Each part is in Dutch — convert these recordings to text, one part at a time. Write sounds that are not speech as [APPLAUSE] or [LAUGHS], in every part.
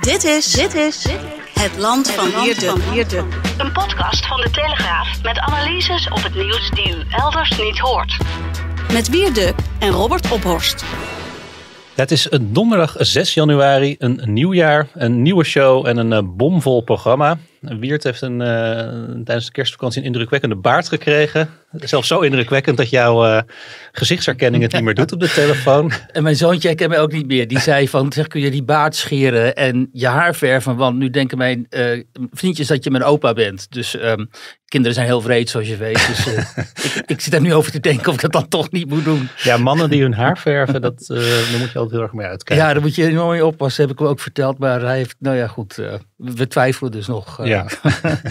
Dit is, dit is het land van Hierden. Een podcast van de Telegraaf met analyses op het nieuws die u elders niet hoort. Met Wierduk en Robert Ophorst. Het is donderdag 6 januari, een nieuw jaar, een nieuwe show en een eh, bomvol programma. Wiert heeft een, eh, tijdens de kerstvakantie een indrukwekkende baard gekregen. Zelfs zo indrukwekkend dat jouw uh, gezichtsherkenning het niet meer doet op de telefoon. [LAUGHS] En mijn zoontje herkent mij ook niet meer. Die zei van, zeg, kun je die baard scheren en je haar verven? Want nu denken mijn eh, vriendjes dat je mijn opa bent. Dus ehm, kinderen zijn heel vreed, zoals je weet. Dus eh, [LAUGHS] ik, ik, zit er nu over te denken of ik dat dan toch niet moet doen. Ja, mannen die hun haar verven, dat, daar moet je altijd heel erg mee uitkijken. Ja, daar moet je enorm mee oppassen, heb ik hem ook verteld. Maar hij heeft, nou ja, goed, we twijfelen dus nog. Ja.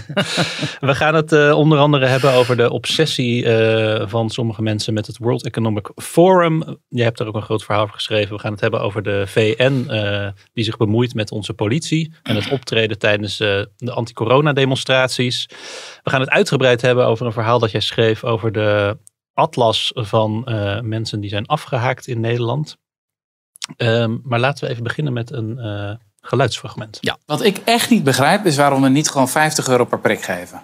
[LAUGHS] we gaan het onder andere hebben over de obsessie eh, van sommige mensen met het World Economic Forum. Je hebt daar ook een groot verhaal over geschreven. We gaan het hebben over de VN, eh, die zich bemoeit met onze politie en het optreden tijdens eh, de anti-corona-demonstraties. We gaan het uitgebreid hebben over een verhaal dat jij schreef over de atlas van mensen die zijn afgehaakt in Nederland. Ehm, maar laten we even beginnen met een geluidsfragment. Ja. Wat ik echt niet begrijp is waarom we niet gewoon 50 euro per prik geven.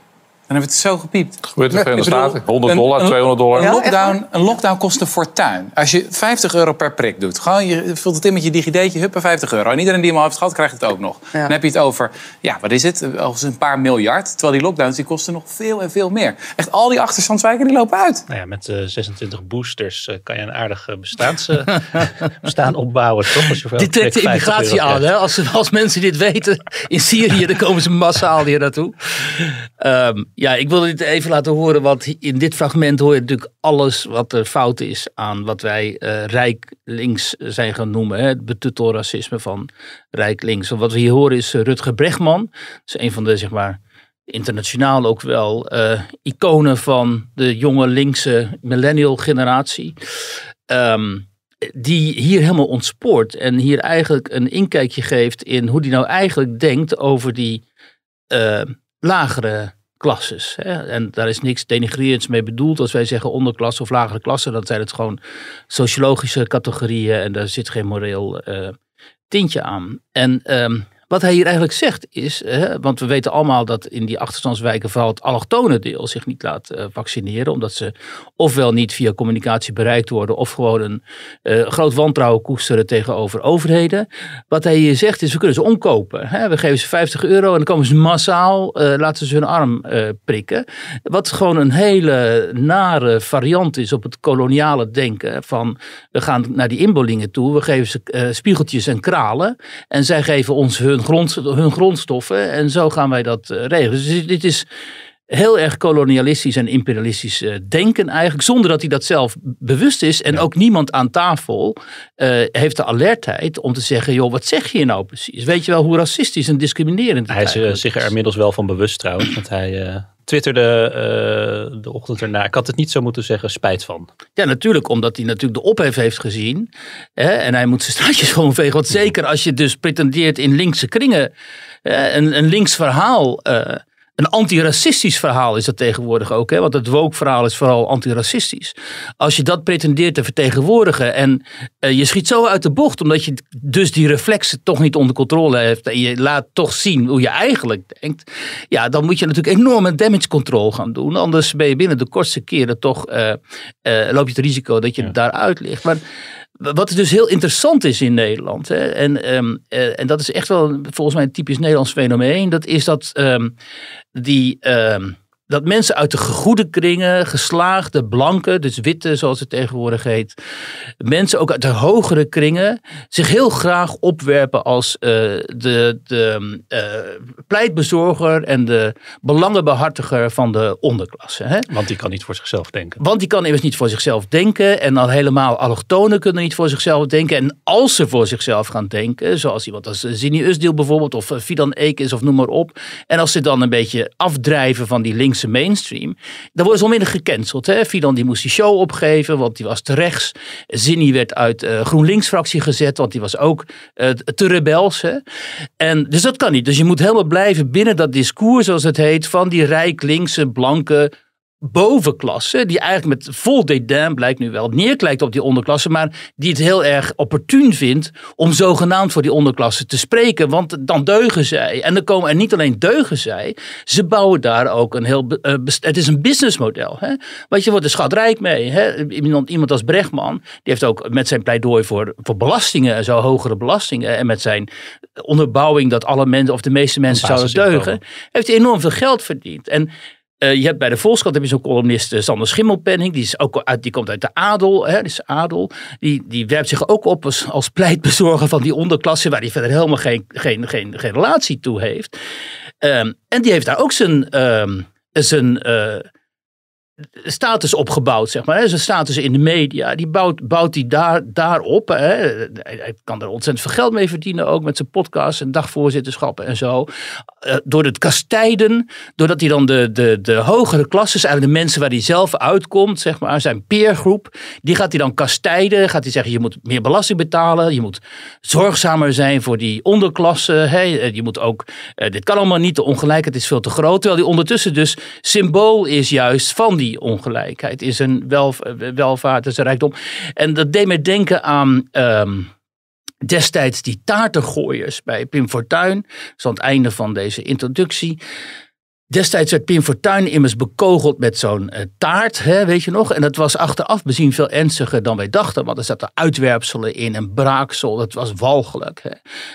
Dan hebben we het zo gepiept. Dat in de Verenigde Staten. 100 dollar, 200 dollar. Een lockdown, een lockdown kost een fortuin. Als je 50 euro per prik doet. Gewoon, je vult het in met je digideetje, huppen, 50 euro. En iedereen die hem al heeft gehad, krijgt het ook nog. Dan heb je het over, ja, wat is het? Als een paar miljard. Terwijl die lockdowns, die kosten nog veel en veel meer. Echt, al die achterstandswijken, die lopen uit. Nou ja, met 26 eh, boosters eh, kan je een aardig eh, bestaans, [LAUGHS] bestaan opbouwen. Toch? Als je dit trekt de immigratie aan. Hè? Als, als mensen dit weten, in Syrië, dan komen ze massaal hier naartoe. Um, ja, ik wil dit even laten horen, want in dit fragment hoor je natuurlijk alles wat er fout is aan wat wij uh, rijk links eh, zijn gaan noemen. Hè? Het betuttelracisme racisme van rijk links. Wat we hier horen is eh, Rutger Bregman. Dat is een van de, zeg maar, internationaal ook wel iconen van de jonge linkse millennial generatie. Ehm, die hier helemaal ontspoort en hier eigenlijk een inkijkje geeft in hoe die nou eigenlijk denkt over die lagere klasses. Hè? En daar is niks denigrerends mee bedoeld. Als wij zeggen onderklasse of lagere klasse, dan zijn het gewoon sociologische categorieën en daar zit geen moreel eh, tintje aan. En ehm, wat hij hier eigenlijk zegt is, hè, want we weten allemaal dat in die achterstandswijken vooral het allochtone deel zich niet laat eh, vaccineren, omdat ze ofwel niet via communicatie bereikt worden of gewoon een eh, groot wantrouwen koesteren tegenover overheden. Wat hij hier zegt is, we kunnen ze omkopen. Hè. We geven ze 50 euro en dan komen ze massaal, eh, laten ze hun arm prikken. Wat gewoon een hele nare variant is op het koloniale denken van we gaan naar die inboelingen toe, we geven ze spiegeltjes en kralen en zij geven ons hun hun, hun grondstoffen en zo gaan wij dat eh, regelen. Dus dit is heel erg kolonialistisch en imperialistisch eh, denken eigenlijk, zonder dat hij dat zelf bewust is. En ook niemand aan tafel eh, heeft de alertheid om te zeggen, joh, wat zeg je nou precies? Weet je wel hoe racistisch en discriminerend Hij is, zich er inmiddels wel van bewust trouwens, want hij twitterde uh, eh, de ochtend erna. Ik had het niet zo moeten zeggen, spijt van. Ja, natuurlijk, omdat hij natuurlijk de ophef heeft gezien. Hè, en hij moet zijn straatjes gewoon [LAUGHS] vegen. Want zeker als je dus pretendeert in linkse kringen eh, een, een links verhaal eh, een antiracistisch verhaal is dat tegenwoordig ook. Hè? Want het woke-verhaal is vooral antiracistisch. Als je dat pretendeert te vertegenwoordigen en eh, je schiet zo uit de bocht, omdat je dus die reflexen toch niet onder controle hebt en je laat toch zien hoe je eigenlijk denkt, ja, dan moet je natuurlijk enorme damage control gaan doen. Anders ben je binnen de kortste keren toch, eh, eh, loop je het risico dat je ja. daaruit ligt. Maar wat dus heel interessant is in Nederland, hè, en, um, en dat is echt wel volgens mij een typisch Nederlands fenomeen, dat is dat ehm, die ehm, dat mensen uit de gegoede kringen, geslaagde blanken, dus witte zoals het tegenwoordig heet, mensen ook uit de hogere kringen zich heel graag opwerpen als eh, de, de eh, pleitbezorger en de belangenbehartiger van de onderklasse. Hè? Want die kan niet voor zichzelf denken. Want die kan immers niet voor zichzelf denken en al helemaal allochtonen kunnen niet voor zichzelf denken. En als ze voor zichzelf gaan denken, zoals iemand als eh, Zini deel bijvoorbeeld of Fidan Eek is of noem maar op, en als ze dan een beetje afdrijven van die links mainstream. Daar wordt ze onmiddellijk gecanceld. Hè? Fidan die moest die show opgeven, want die was te rechts. Zinni werd uit uh, GroenLinks-fractie gezet, want die was ook eh, te rebels. Hè? En, dus dat kan niet. Dus je moet helemaal blijven binnen dat discours, zoals het heet, van die rijk linkse, blanke bovenklasse, die eigenlijk met vol dédain blijkt nu wel neerkijkt op die onderklasse, maar die het heel erg opportun vindt om zogenaamd voor die onderklasse te spreken, want dan deugen zij. En dan komen er niet alleen deugen zij, ze bouwen daar ook een heel, eh, het is een businessmodel. Hè? Want je wordt er schatrijk mee. Hè? Iemand, iemand als Brechtman, die heeft ook met zijn pleidooi voor, voor belastingen zo hogere belastingen en met zijn onderbouwing dat alle mensen of de meeste mensen zouden deugen, heeft enorm veel geld verdiend. En eh, je hebt bij de Volkskrant heb je zo'n columnist uh, Sander Schimmelpenning. Die, is ook uit, die komt uit de adel. Hè, is adel. Die, die werpt zich ook op als, als pleitbezorger van die onderklasse... waar hij verder helemaal geen, geen, geen, geen relatie toe heeft. Ehm, en die heeft daar ook zijn... Ehm, zijn eh, status opgebouwd, zeg maar. Hè. Zijn status in de media, die bouwt, bouwt hij daar, daarop. Hè. Hij, kan er ontzettend veel geld mee verdienen, ook met zijn podcast en dagvoorzitterschappen en zo. Eh, door het kastijden, doordat hij dan de, de, de hogere klasses, eigenlijk de mensen waar hij zelf uitkomt, zeg maar, zijn peergroep, die gaat hij dan kastijden. Gaat hij zeggen, je moet meer belasting betalen, je moet zorgzamer zijn voor die onderklasse. Hè. Eh, je moet ook, eh, dit kan allemaal niet, de ongelijkheid is veel te groot. Terwijl die ondertussen dus symbool is juist van die ongelijkheid, is een welvaart is zijn rijkdom. En dat deed mij denken aan. Ehm, destijds die taartengooiers bij Pim Fortuyn, is aan het einde van deze introductie. Destijds werd Pim Fortuyn immers bekogeld met zo'n eh, taart, hè, weet je nog? En dat was achteraf bezien veel ernstiger dan wij dachten, want er zaten uitwerpselen in en braaksel. Dat was walgelijk. Hè.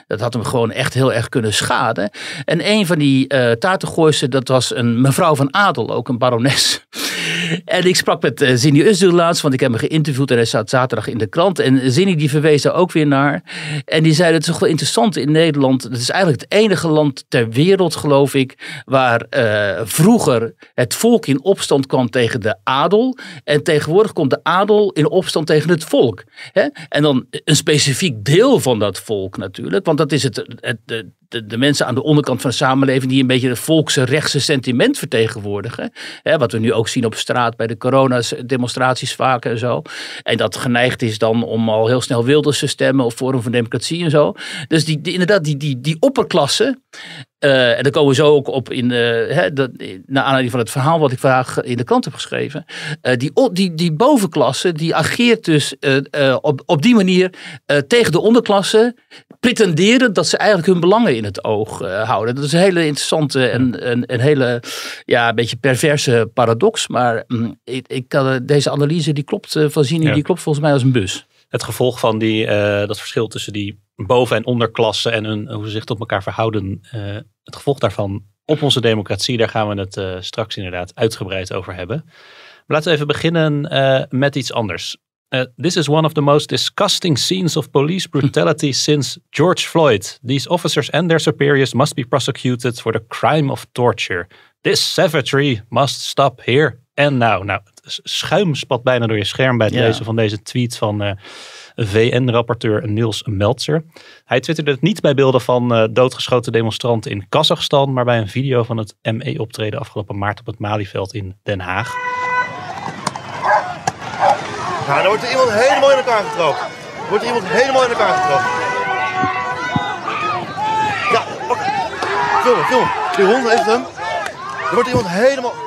Dat had hem gewoon echt heel erg kunnen schaden. En een van die uh, eh, taartengooisten, dat was een mevrouw van adel, ook een barones. En ik sprak met eh, Zinni Özil laatst, want ik heb hem geïnterviewd en hij staat zaterdag in de krant. En Zini die verwees daar ook weer naar. En die zei, dat is toch wel interessant in Nederland. Het is eigenlijk het enige land ter wereld, geloof ik, waar eh, vroeger het volk in opstand kwam tegen de adel. En tegenwoordig komt de adel in opstand tegen het volk. Hè? En dan een specifiek deel van dat volk natuurlijk, want dat is het, het, de, mensen aan de onderkant van de samenleving die een beetje het volkse rechtse sentiment vertegenwoordigen. Hè, wat we nu ook zien op straat bij de coronademonstraties vaak en zo. En dat geneigd is dan om al heel snel Wilders te stemmen of Forum van Democratie en zo. Dus die, die inderdaad, die, die, die opperklasse, eh, en daar komen we zo ook op in, de eh, he, dat, naar aanleiding van het verhaal wat ik vandaag in de krant heb geschreven. Eh, die, die, die bovenklasse die ageert dus op, op die manier tegen de onderklasse, pretenderen dat ze eigenlijk hun belangen in het oog houden. Dat is een hele interessante en een, een hele, ja, een beetje perverse paradox. Maar mm, ik, ik deze analyse die klopt van Zini, die klopt volgens mij als een bus. Het gevolg van die, dat verschil tussen die boven- en onderklasse en hun, hoe ze zich tot elkaar verhouden het gevolg daarvan op onze democratie, daar gaan we het eh, straks inderdaad uitgebreid over hebben. Maar laten we even beginnen eh, met iets anders. Eh, this is one of the most disgusting scenes of police brutality [LAUGHS] since George Floyd. These officers and their superiors must be prosecuted for the crime of torture. This savagery must stop here and now. Nou, schuim spat bijna door je scherm bij het lezen van deze tweet van VN-rapporteur Niels Meltzer. Hij twitterde het niet bij beelden van eh, doodgeschoten demonstranten in Kazachstan, maar bij een video van het ME-optreden afgelopen maart op het Malieveld in Den Haag. Ja, dan wordt iemand helemaal in elkaar getrokken. wordt iemand helemaal in elkaar getrokken. Ja, pak. Film, film. Die hond heeft hem. Er wordt iemand helemaal...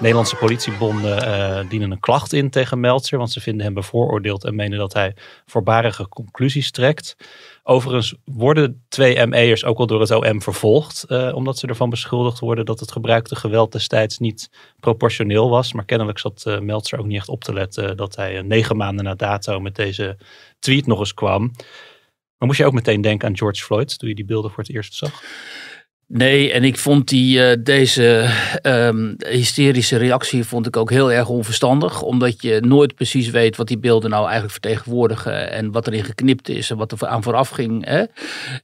Nederlandse politiebonden eh, dienen een klacht in tegen Meltzer, want ze vinden hem bevooroordeeld en menen dat hij voorbarige conclusies trekt. Overigens worden twee ME'ers ook al door het OM vervolgd, eh, omdat ze ervan beschuldigd worden dat het gebruikte geweld destijds niet proportioneel was. Maar kennelijk zat eh, Meltzer ook niet echt op te letten dat hij negen maanden na dato met deze tweet nog eens kwam. Maar moest je ook meteen denken aan George Floyd toen je die beelden voor het eerst zag? Nee, en ik vond die, eh, deze ehm, hysterische reactie vond ik ook heel erg onverstandig. Omdat je nooit precies weet wat die beelden nou eigenlijk vertegenwoordigen. En wat erin geknipt is en wat er aan vooraf ging. Hè?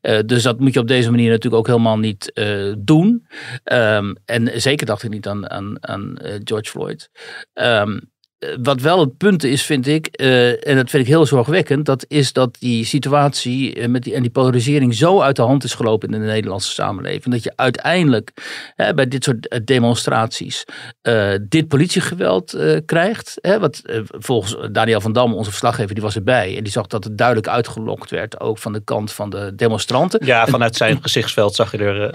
Eh, dus dat moet je op deze manier natuurlijk ook helemaal niet eh, doen. Ehm, en zeker dacht ik niet aan, aan, George Floyd. Um, eh, wat wel het punt is, vind ik, eh, en dat vind ik heel zorgwekkend, dat is dat die situatie eh, met die, en die polarisering zo uit de hand is gelopen in de Nederlandse samenleving. Dat je uiteindelijk bij dit soort demonstraties dit politiegeweld krijgt. wat volgens Daniel van Dam, onze verslaggever, die was erbij. En die zag dat het duidelijk uitgelokt werd, ook van de kant van de demonstranten. Ja, vanuit zijn gezichtsveld zag je er,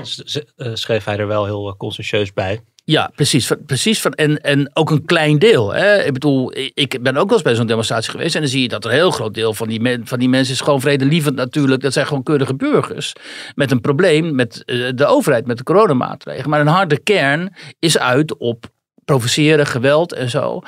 schreef hij er wel heel consciëntieus bij. Ja, precies. precies van, en, en ook een klein deel. Hè. Ik bedoel, ik ben ook wel eens bij zo'n demonstratie geweest. En dan zie je dat een heel groot deel van die, men, van die mensen is gewoon vredelievend natuurlijk. Dat zijn gewoon keurige burgers. Met een probleem met eh, de overheid, met de coronamaatregelen. Maar een harde kern is uit op provoceren, geweld en zo.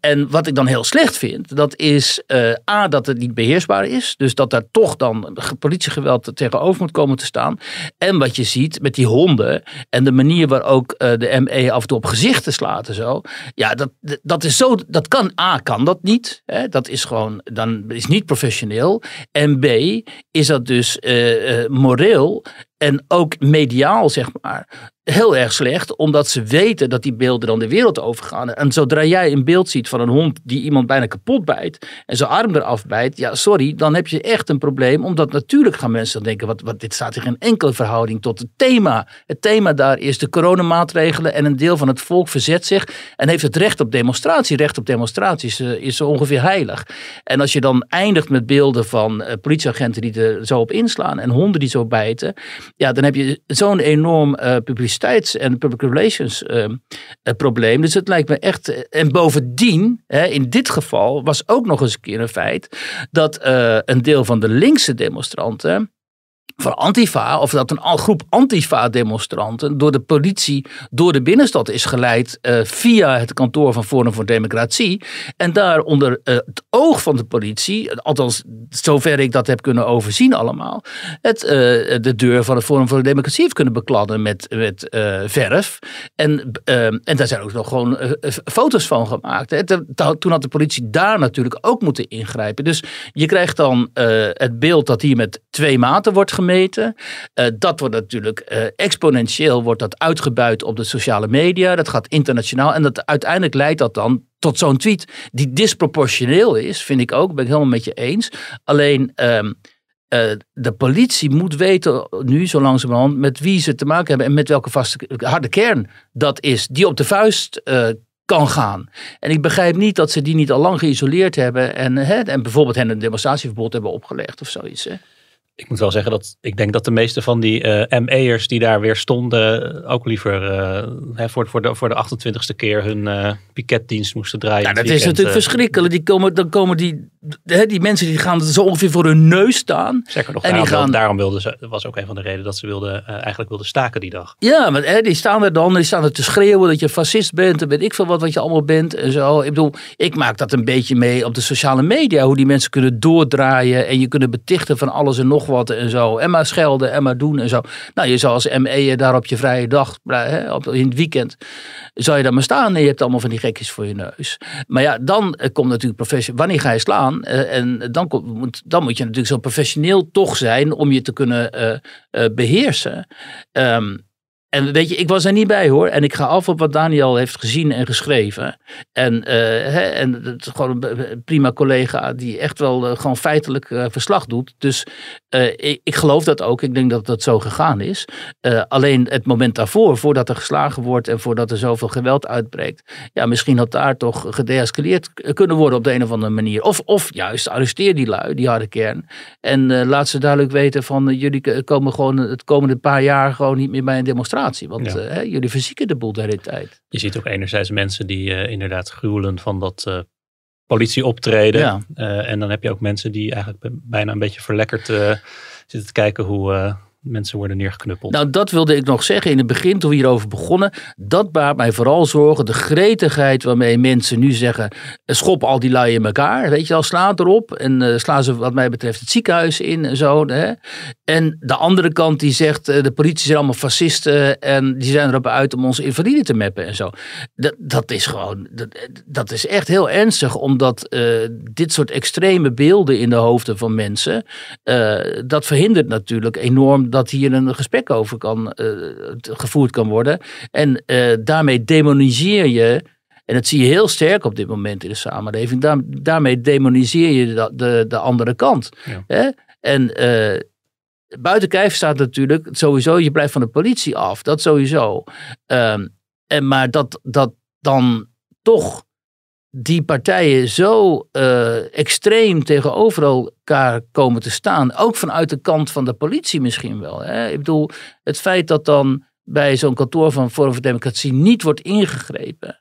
En wat ik dan heel slecht vind, dat is eh, A, dat het niet beheersbaar is. Dus dat daar toch dan politiegeweld tegenover moet komen te staan. En wat je ziet met die honden en de manier waar ook eh, de ME af en toe op gezichten slaat en zo. Ja, dat, dat is zo, dat kan, A, kan dat niet. Hè? Dat is gewoon, dan is niet professioneel. En B, is dat dus uh, moreel en ook mediaal, zeg maar, heel erg slecht. Omdat ze weten dat die beelden dan de wereld overgaan. En zodra jij een beeld ziet van een hond die iemand bijna kapot bijt. En zijn arm eraf bijt. Ja, sorry, dan heb je echt een probleem. Omdat natuurlijk gaan mensen dan denken, wat, wat, dit staat in geen enkele verhouding tot het thema. Het thema daar is de coronamaatregelen. En een deel van het volk verzet zich. En heeft het recht op demonstratie. Recht op demonstratie is, eh, is zo ongeveer heilig. En als je dan eindigt met beelden van eh, politieagenten die er zo op inslaan. En honden die zo bijten ja, dan heb je zo'n enorm eh, publiciteits- en public relations ehm, eh, probleem. Dus het lijkt me echt. Eh, en bovendien, hè, in dit geval, was ook nog eens een keer een feit dat een deel van de linkse demonstranten van Antifa, of dat een groep Antifa-demonstranten door de politie door de binnenstad is geleid eh, via het kantoor van Forum voor Democratie. En daar onder eh, het oog van de politie, althans zover ik dat heb kunnen overzien allemaal, het, eh, de deur van het Forum voor Democratie heeft kunnen bekladden met, met verf. En, en daar zijn ook nog gewoon foto's van gemaakt. Hè. Toen had de politie daar natuurlijk ook moeten ingrijpen. Dus je krijgt dan het beeld dat hier met twee maten wordt gemeten. Eh, dat wordt natuurlijk eh, exponentieel wordt dat uitgebuit op de sociale media. Dat gaat internationaal. En dat, uiteindelijk leidt dat dan tot zo'n tweet die disproportioneel is, vind ik ook. Ben ik helemaal met je eens. Alleen... Ehm, eh, de politie moet weten, nu zo langzamerhand, met wie ze te maken hebben en met welke vaste, harde kern dat is, die op de vuist kan gaan. En ik begrijp niet dat ze die niet al lang geïsoleerd hebben en, hè, en bijvoorbeeld hen een demonstratieverbod hebben opgelegd of zoiets. Hè ik moet wel zeggen dat ik denk dat de meeste van die eh, ME'ers die daar weer stonden eh, ook liever uh, hè, voor, voor, de, voor de 28ste keer hun uh, piketdienst moesten draaien. Ja, dat is natuurlijk verschrikkelijk. Die komen, dan komen die, hè, die mensen die gaan zo ongeveer voor hun neus staan. Zeker nog, en daarom, daarom wilden ze, dat was ook een van de redenen dat ze wilden, eigenlijk wilden staken die dag. Ja, maar hè, die staan er dan, die staan er te schreeuwen dat je fascist bent en weet ik veel wat, wat je allemaal bent en zo. Ik bedoel, ik maak dat een beetje mee op de sociale media, hoe die mensen kunnen doordraaien en je kunnen betichten van alles en nog wat en zo. En maar schelden en maar doen en zo. Nou, je zou als ME'er daar op je vrije dag, eh, in het weekend, zou je daar maar staan en je hebt allemaal van die gekjes voor je neus. Maar ja, dan eh, komt natuurlijk professioneel, wanneer ga je slaan? Eh, en dan, moet dan moet je natuurlijk zo professioneel toch zijn om je te kunnen beheersen. Um, en weet je, ik was er niet bij hoor. En ik ga af op wat Daniel heeft gezien en geschreven. En, eh, hè, en het is gewoon een prima collega die echt wel eh, gewoon feitelijk eh, verslag doet. Dus ik, ik, geloof dat ook. Ik denk dat dat zo gegaan is. alleen het moment daarvoor, voordat er geslagen wordt en voordat er zoveel geweld uitbreekt. Ja, misschien had daar toch gedeescaleerd kunnen worden op de een of andere manier. Of, of juist, arresteer die lui, die harde kern. En laat ze duidelijk weten van jullie komen gewoon het komende paar jaar gewoon niet meer bij een demonstratie want hè, eh, jullie verzieken de boel de tijd. Je ziet ook enerzijds mensen die eh, inderdaad gruwelen van dat eh, politie optreden. en dan heb je ook mensen die eigenlijk bijna een beetje verlekkerd zitten te kijken hoe, mensen worden neergeknuppeld. Nou, dat wilde ik nog zeggen in het begin toen we hierover begonnen. Dat baart mij vooral zorgen. De gretigheid waarmee mensen nu zeggen: schop al die lui in elkaar. Weet je al, slaat erop. En uh, ze, wat mij betreft, het ziekenhuis in en zo. Hè? En de andere kant die zegt: eh, de politie zijn allemaal fascisten. En die zijn erop uit om onze invalide te mappen en zo. Dat, dat is gewoon, dat, is echt heel ernstig, omdat eh, dit soort extreme beelden in de hoofden van mensen. dat verhindert natuurlijk enorm dat hier een gesprek over kan, eh, gevoerd kan worden. En eh, daarmee demoniseer je en dat zie je heel sterk op dit moment in de samenleving. daarmee demoniseer je de, de, de andere kant. Hè? En uh, buiten kijf staat natuurlijk sowieso, je blijft van de politie af. Dat sowieso. Ehm, en, maar dat, dat dan toch die partijen zo eh, extreem tegenover elkaar komen te staan. Ook vanuit de kant van de politie misschien wel. Hè? Ik bedoel, het feit dat dan bij zo'n kantoor van Forum voor Democratie niet wordt ingegrepen.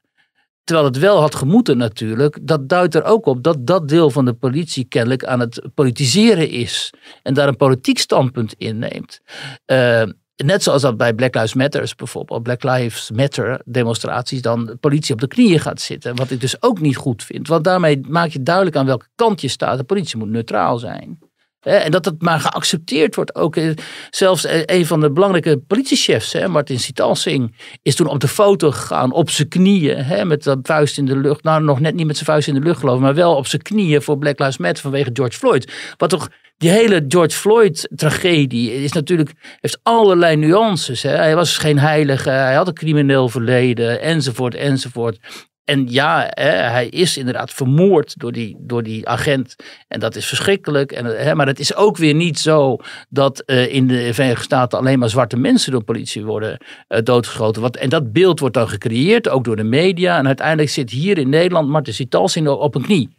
Terwijl het wel had gemoeten natuurlijk. Dat duidt er ook op dat dat deel van de politie kennelijk aan het politiseren is. En daar een politiek standpunt inneemt. neemt. Eh, Net zoals dat bij Black Lives Matters bijvoorbeeld, Black Lives Matter demonstraties, dan de politie op de knieën gaat zitten. Wat ik dus ook niet goed vind, want daarmee maak je duidelijk aan welke kant je staat. De politie moet neutraal zijn. En dat het maar geaccepteerd wordt. Ook eh, zelfs eh, een van de belangrijke politiechefs, hè, Martin SiTalsing is toen op de foto gegaan op zijn knieën. Hè, met zijn vuist in de lucht. Nou, nog net niet met zijn vuist in de lucht geloof ik, maar wel op zijn knieën voor Black Lives Matter vanwege George Floyd. Wat toch die hele George Floyd-tragedie is natuurlijk, heeft allerlei nuances. Hè? Hij was geen heilige, hij had een crimineel verleden, enzovoort, enzovoort. En ja, hè, hij is inderdaad vermoord door die, door die agent. En dat is verschrikkelijk. En, hè, maar het is ook weer niet zo dat eh, in de Verenigde Staten alleen maar zwarte mensen door politie worden eh, doodgeschoten. Wat, en dat beeld wordt dan gecreëerd, ook door de media. En uiteindelijk zit hier in Nederland Martin Sitals op een knie.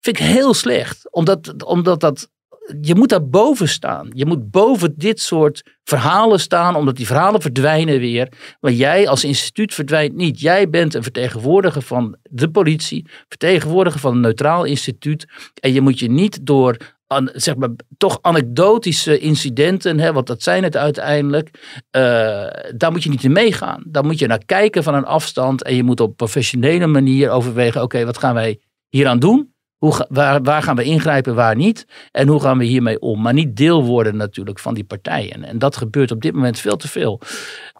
Vind ik heel slecht. Omdat, omdat dat je moet daar boven staan. Je moet boven dit soort verhalen staan, omdat die verhalen verdwijnen weer. Maar jij als instituut verdwijnt niet. Jij bent een vertegenwoordiger van de politie, vertegenwoordiger van een neutraal instituut. En je moet je niet door An, zeg maar, toch anekdotische incidenten, hè, want dat zijn het uiteindelijk, uh, daar moet je niet in meegaan. Dan moet je naar kijken van een afstand en je moet op professionele manier overwegen, oké, wat gaan wij hieraan doen? Hoe waar, waar gaan we ingrijpen, waar niet? En hoe gaan we hiermee om? Maar niet deel worden natuurlijk van die partijen. En dat gebeurt op dit moment veel te veel.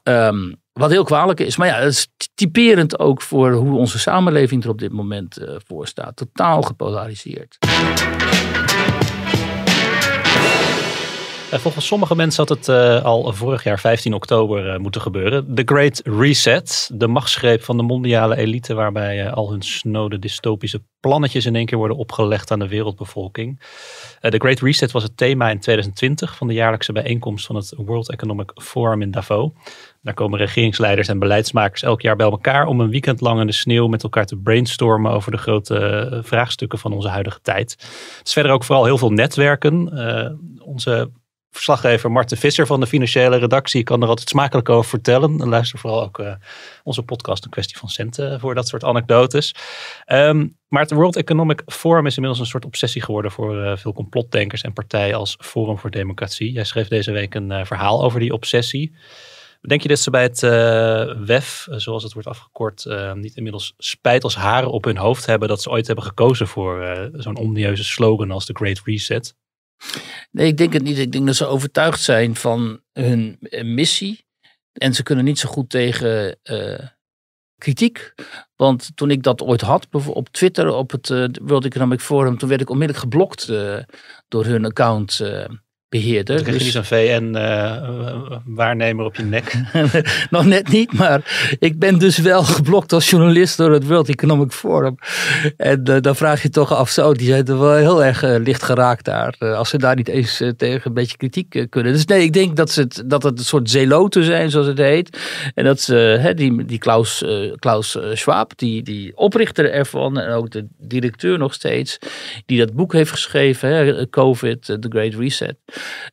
Ehm, wat heel kwalijk is. Maar ja, dat is typerend ook voor hoe onze samenleving er op dit moment eh, voor staat. Totaal gepolariseerd. Eh, volgens sommige mensen had het eh, al vorig jaar 15 oktober eh, moeten gebeuren. The Great Reset, de machtsgreep van de mondiale elite, waarbij al hun snode dystopische plannetjes in één keer worden opgelegd aan de wereldbevolking. De Great Reset was het thema in 2020 van de jaarlijkse bijeenkomst van het World Economic Forum in Davos. Daar komen regeringsleiders en beleidsmakers elk jaar bij elkaar om een weekend lang in de sneeuw met elkaar te brainstormen over de grote vraagstukken van onze huidige tijd. Het is verder ook vooral heel veel netwerken. onze verslaggever Marten Visser van de financiële redactie kan er altijd smakelijk over vertellen. En luister vooral ook eh, onze podcast, een kwestie van centen, eh, voor dat soort anekdotes. Ehm, maar het World Economic Forum is inmiddels een soort obsessie geworden voor eh, veel complotdenkers en partijen als Forum voor Democratie. Jij schreef deze week een verhaal over die obsessie. Denk je dat ze bij het WEF, zoals het wordt afgekort, niet inmiddels spijt als haren op hun hoofd hebben dat ze ooit hebben gekozen voor zo'n omnieuze slogan als de Great Reset? Nee, ik denk het niet. Ik denk dat ze overtuigd zijn van hun eh, missie. En ze kunnen niet zo goed tegen eh, kritiek. Want toen ik dat ooit had, op Twitter, op het eh, World Economic Forum, toen werd ik onmiddellijk geblokt door hun account beheerder. Dan dus... niet zo'n VN-waarnemer eh, op je nek. [LAUGHS] Nog net niet, maar ik ben dus wel geblokt als journalist door het World Economic Forum. En eh, dan vraag je toch af, zo, die zijn er wel heel erg eh, licht geraakt daar. als ze daar niet eens tegen een beetje kritiek kunnen. Dus nee, ik denk dat, ze het, dat het een soort zeloten zijn, zoals het heet. En dat ze, die, die Klaus, Klaus Schwab, die, die oprichter ervan en ook de directeur nog steeds, die dat boek heeft geschreven, hè, COVID, The Great Reset.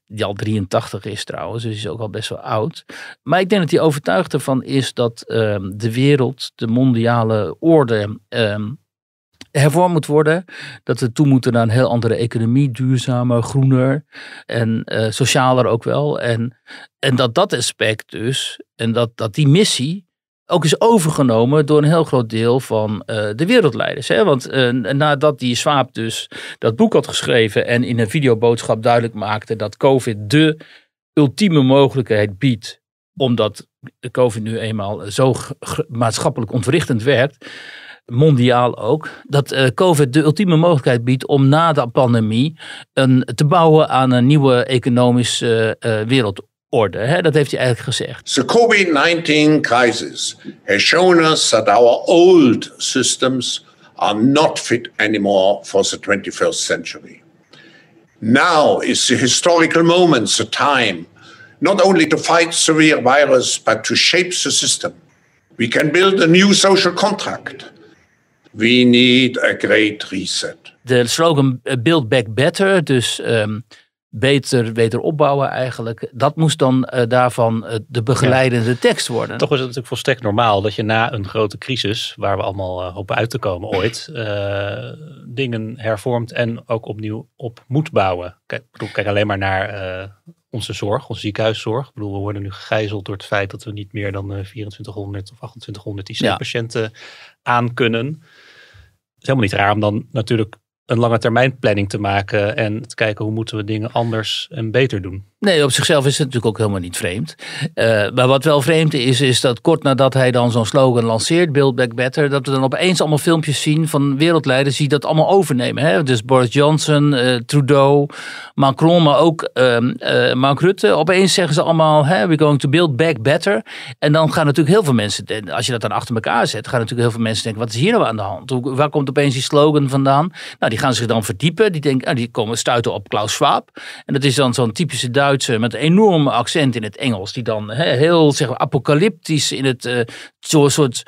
Die al 83 is trouwens, dus is ook al best wel oud. Maar ik denk dat hij overtuigd ervan is dat ehm, de wereld, de mondiale orde. Uh, hervormd moet worden. Dat we toe moeten naar een heel andere economie, duurzamer, groener en uh, socialer ook wel. En, en dat dat aspect dus, en dat, dat die missie ook is overgenomen door een heel groot deel van eh, de wereldleiders. Hè? Want eh, nadat die Swaap dus dat boek had geschreven en in een videoboodschap duidelijk maakte dat COVID de ultieme mogelijkheid biedt, omdat COVID nu eenmaal zo maatschappelijk ontwrichtend werkt, mondiaal ook, dat eh, COVID de ultieme mogelijkheid biedt om na de pandemie een, te bouwen aan een nieuwe economische wereld orde. Hè? Dat heeft hij eigenlijk gezegd. The COVID-19 crisis has shown us that our old systems are not fit anymore for the 21st century. Now is the historical moment, the time, not only to fight severe virus, but to shape the system. We can build a new social contract. We need a great reset. De slogan Build Back Better, dus ehm, beter, beter opbouwen eigenlijk. Dat moest dan eh, daarvan eh, de begeleidende tekst worden. Toch is het natuurlijk volstrekt normaal dat je na een grote crisis, waar we allemaal uh, hopen uit te komen [CLEARS THROAT] ooit, dingen hervormt en ook opnieuw op moet bouwen. Kijk, bedoel, kijk alleen maar naar onze zorg, onze ziekenhuiszorg. Ik bedoel, we worden nu gegijzeld door het feit dat we niet meer dan 2400 of 2800 IC-patiënten aan kunnen. is helemaal niet raar om dan natuurlijk een lange termijn planning te maken en te kijken hoe moeten we dingen anders en beter doen. Nee, op zichzelf is het natuurlijk ook helemaal niet vreemd. Eh, maar wat wel vreemd is, is dat kort nadat hij dan zo'n slogan lanceert, Build Back Better, dat we dan opeens allemaal filmpjes zien van wereldleiders die dat allemaal overnemen. Hè? Dus Boris Johnson, eh, Trudeau, Macron, maar ook uh, Mark Rutte. Opeens zeggen ze allemaal, hè, we're going to build back better. En dan gaan natuurlijk heel veel mensen, als je dat dan achter elkaar zet, gaan natuurlijk heel veel mensen denken, wat is hier nou aan de hand? waar komt opeens die slogan vandaan? Nou, die gaan zich dan verdiepen. Die, denken, nou, die komen stuiten op Klaus Schwab. En dat is dan zo'n typische Duits met een enorm accent in het Engels. Die dan heel zeg maar, apocalyptisch in het uh, soort, soort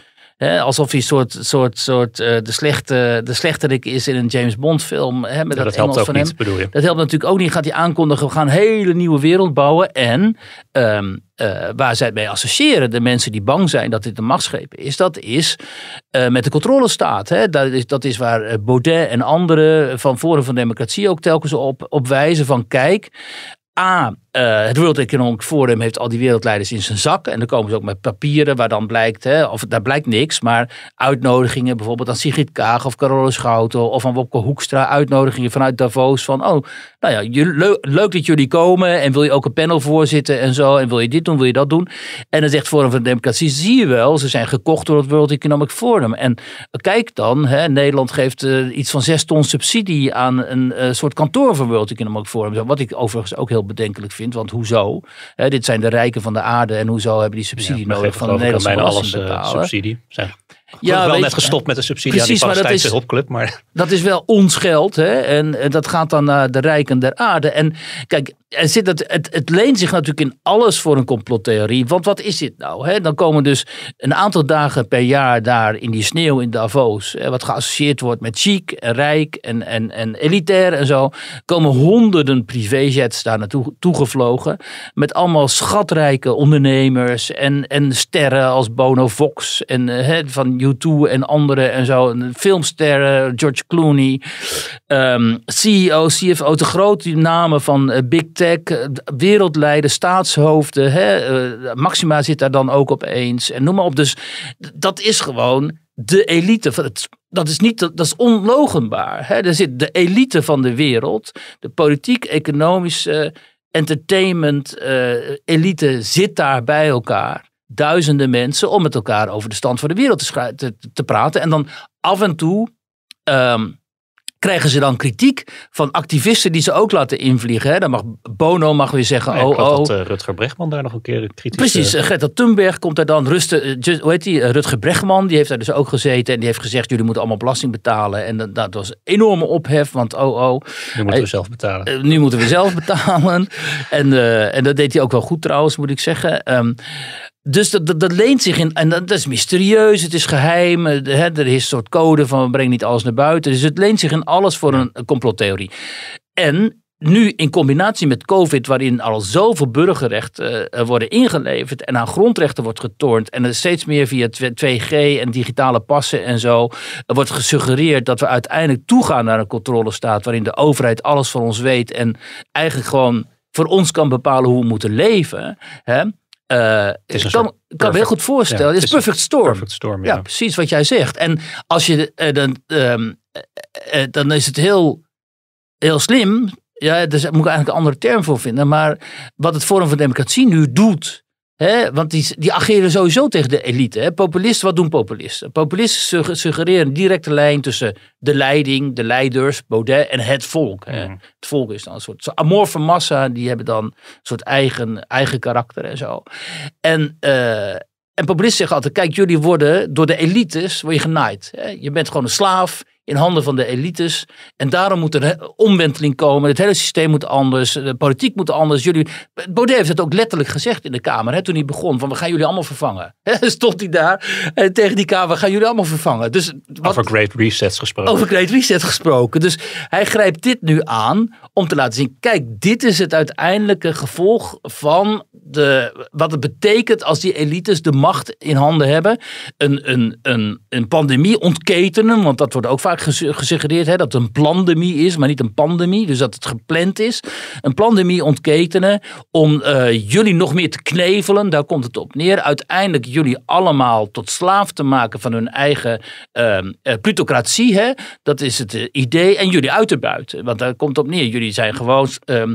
alsof hij soort, soort, soort eh, de, slechte, de slechterik is in een James Bond film. met dat, dat helpt ook van niet, hem. Dat helpt natuurlijk ook niet. Gaat hij aankondigen, we gaan een hele nieuwe wereld bouwen. En ehm, eh, waar zij het mee associëren, de mensen die bang zijn dat dit een machtsgreep is, dat is met de controlestaat. Dat, is, dat is waar Baudet en anderen van Forum van Democratie ook telkens op, op wijzen van kijk, Ah, Eh, het World Economic Forum heeft al die wereldleiders in zijn zak. En dan komen ze ook met papieren waar dan blijkt, hè, of daar blijkt niks, maar uitnodigingen bijvoorbeeld aan Sigrid Kaag of Carole Schouten of aan Wopke Hoekstra. Uitnodigingen vanuit Davos van, oh, nou ja, leuk dat jullie komen en wil je ook een panel voorzitten en zo. En wil je dit doen, wil je dat doen? En dan zegt Forum van de Democratie, zie je wel, ze zijn gekocht door het World Economic Forum. En kijk dan, hè, Nederland geeft eh, iets van zes ton subsidie aan een eh, soort kantoor van World Economic Forum. Wat ik overigens ook heel bedenkelijk vind. Want hoezo? Hè, dit zijn de rijken van de aarde en hoezo hebben die subsidie nodig van de Nederlandse alles, eh, subsidie. Zeg ja, wel net gestopt met de subsidie aan de Palestijnse hulpclub. Maar, Dat is wel ons geld. Hè? En, dat gaat dan naar de rijken der aarde. En kijk, en zit het, het, het, leent zich natuurlijk in alles voor een complottheorie. Want wat is dit nou? Hè? Dan komen dus een aantal dagen per jaar daar in die sneeuw in Davos. Hè, wat geassocieerd wordt met chic en rijk en, en, en elitair en zo. Komen honderden privéjets daar naartoe toegevlogen. Met allemaal schatrijke ondernemers en, en sterren als Bono Vox en hè, van u en anderen en zo. filmster, George Clooney, ehm, CEO, CFO, de grote namen van eh, Big Tech, eh, wereldleiders, staatshoofden. Hè? Eh, Maxima zit daar dan ook opeens en noem maar op. Dus dat is gewoon de elite. Van het, dat is, niet, dat is onlogenbaar. Hè? Er zit de elite van de wereld, de politiek, economische, entertainment, elite zit daar bij elkaar duizenden mensen om met elkaar over de stand van de wereld te, praten. En dan af en toe ehm, krijgen ze dan kritiek van activisten die ze ook laten invliegen. Hè? Dan mag Bono mag weer zeggen, ja, oh, oh. Dat, eh, Rutger Bregman daar nog een keer kritiek... Eh, Precies, uh, Greta Thunberg komt daar dan. Ruste, hoe heet hij Rutger Brechtman, die heeft daar dus ook gezeten. En die heeft gezegd, jullie moeten allemaal belasting betalen. En dat, was enorme ophef, want oh, oh. Nu moeten we zelf betalen. nu moeten we zelf betalen. [LAUGHS] En, en dat deed hij ook wel goed trouwens, moet ik zeggen. Um, dus dat, dat, leent zich in. En dat, is mysterieus, het is geheim. Eh, hè, er is een soort code van we brengen niet alles naar buiten. Dus het leent zich in alles voor een, complottheorie. En nu in combinatie met COVID, waarin al zoveel burgerrechten eh, eh, worden ingeleverd en aan grondrechten wordt getornd en er steeds meer via 2G en digitale passen en zo wordt gesuggereerd dat we uiteindelijk toegaan naar een controlestaat waarin de overheid alles van ons weet en eigenlijk gewoon voor ons kan bepalen hoe we moeten leven. Hè? Uh, eh, ik kan, me heel goed voorstellen. het is, perfect storm. ja. precies wat jij zegt. En als je eh, dan, ehm, eh, dan is het heel, heel slim. Ja, dus daar moet ik eigenlijk een andere term voor vinden. Maar wat het Forum van Democratie nu doet, want die, die, ageren sowieso tegen de elite. Populisten, wat doen populisten? Populisten suggereren een directe lijn tussen de leiding, de leiders, Baudet en het volk. Mhm. Het volk is dan een soort amorfe massa, die hebben dan een soort eigen, eigen karakter en zo. En, eh, en populisten zeggen altijd, kijk, jullie worden door de elites word je genaaid. Je bent gewoon een slaaf, in handen van de elites. En daarom moet er omwenteling komen. Het hele systeem moet anders. De politiek moet anders. Jullie, Baudet heeft het ook letterlijk gezegd in de Kamer hè, toen hij begon. Van we gaan jullie allemaal vervangen. [LAUGHS] stond hij daar en eh, tegen die Kamer. We gaan jullie allemaal vervangen. Dus, wat, over great resets gesproken. Over great reset gesproken. Dus hij grijpt dit nu aan om te laten zien. Kijk, dit is het uiteindelijke gevolg van de, wat het betekent als die elites de macht in handen hebben. Een, een, een, een pandemie ontketenen, want dat wordt ook vaak gesuggereerd hè, dat het een pandemie is, maar niet een pandemie. Dus dat het gepland is. Een pandemie ontketenen om eh, jullie nog meer te knevelen, daar komt het op neer. Uiteindelijk jullie allemaal tot slaaf te maken van hun eigen eh, eh, plutocratie. Hè? Dat is het idee. En jullie uit te buiten, want daar komt het op neer. Jullie zijn gewoon. Ehm,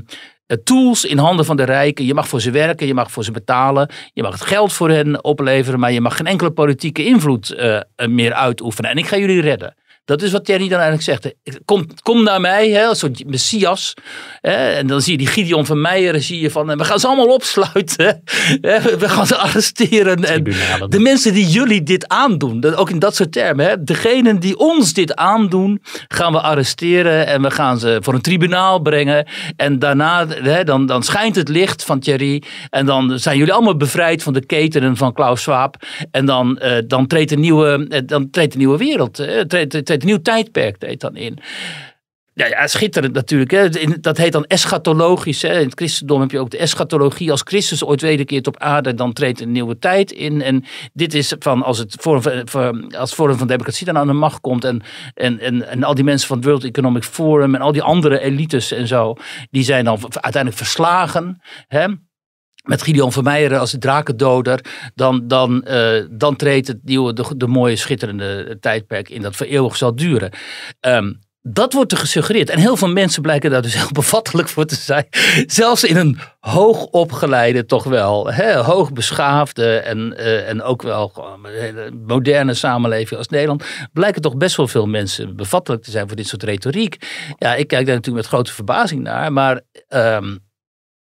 eh, tools in handen van de rijken. Je mag voor ze werken, je mag voor ze betalen, je mag het geld voor hen opleveren, maar je mag geen enkele politieke invloed eh, meer uitoefenen. En ik ga jullie redden. Dat is wat Thierry dan eigenlijk zegt. Kom, kom naar mij, hè, een soort messias. Hè, en dan zie je die Gideon van Meijeren, zie je van, eh, we gaan ze allemaal opsluiten. [LAUGHS] we gaan ze arresteren. En de mensen die jullie dit aandoen, ook in dat soort termen. Hè, degenen die ons dit aandoen, gaan we arresteren en we gaan ze voor een tribunaal brengen. En daarna, hè, dan, dan schijnt het licht van Thierry. En dan zijn jullie allemaal bevrijd van de ketenen van Klaus Schwab. En dan, eh, dan, treedt, een nieuwe, eh, dan treedt een nieuwe wereld. treedt tijdperk, nieuw tijdperk deed dan in. Ja, ja, schitterend natuurlijk. Hè. Dat heet dan eschatologisch. Hè. In het christendom heb je ook de eschatologie. Als Christus ooit wederkeert op aarde, dan treedt een nieuwe tijd in. En dit is van als het vorm van, als vorm van democratie dan aan de macht komt. En, en, en, en al die mensen van het World Economic Forum en al die andere elites en zo, die zijn dan uiteindelijk verslagen. Hè met Gideon Vermeijeren als drakendoder, dan, dan, eh, dan treedt het nieuwe, de, mooie, schitterende tijdperk in dat voor eeuwig zal duren. Ehm, dat wordt er gesuggereerd. En heel veel mensen blijken daar dus [LAUGHS] heel bevattelijk voor te zijn. Zelfs in een hoogopgeleide, toch wel, hè, hoogbeschaafde en, eh, en ook wel een moderne samenleving als Nederland, blijken toch best wel veel mensen bevattelijk te zijn voor dit soort retoriek. Ja, ik kijk daar natuurlijk met grote verbazing naar, maar ehm,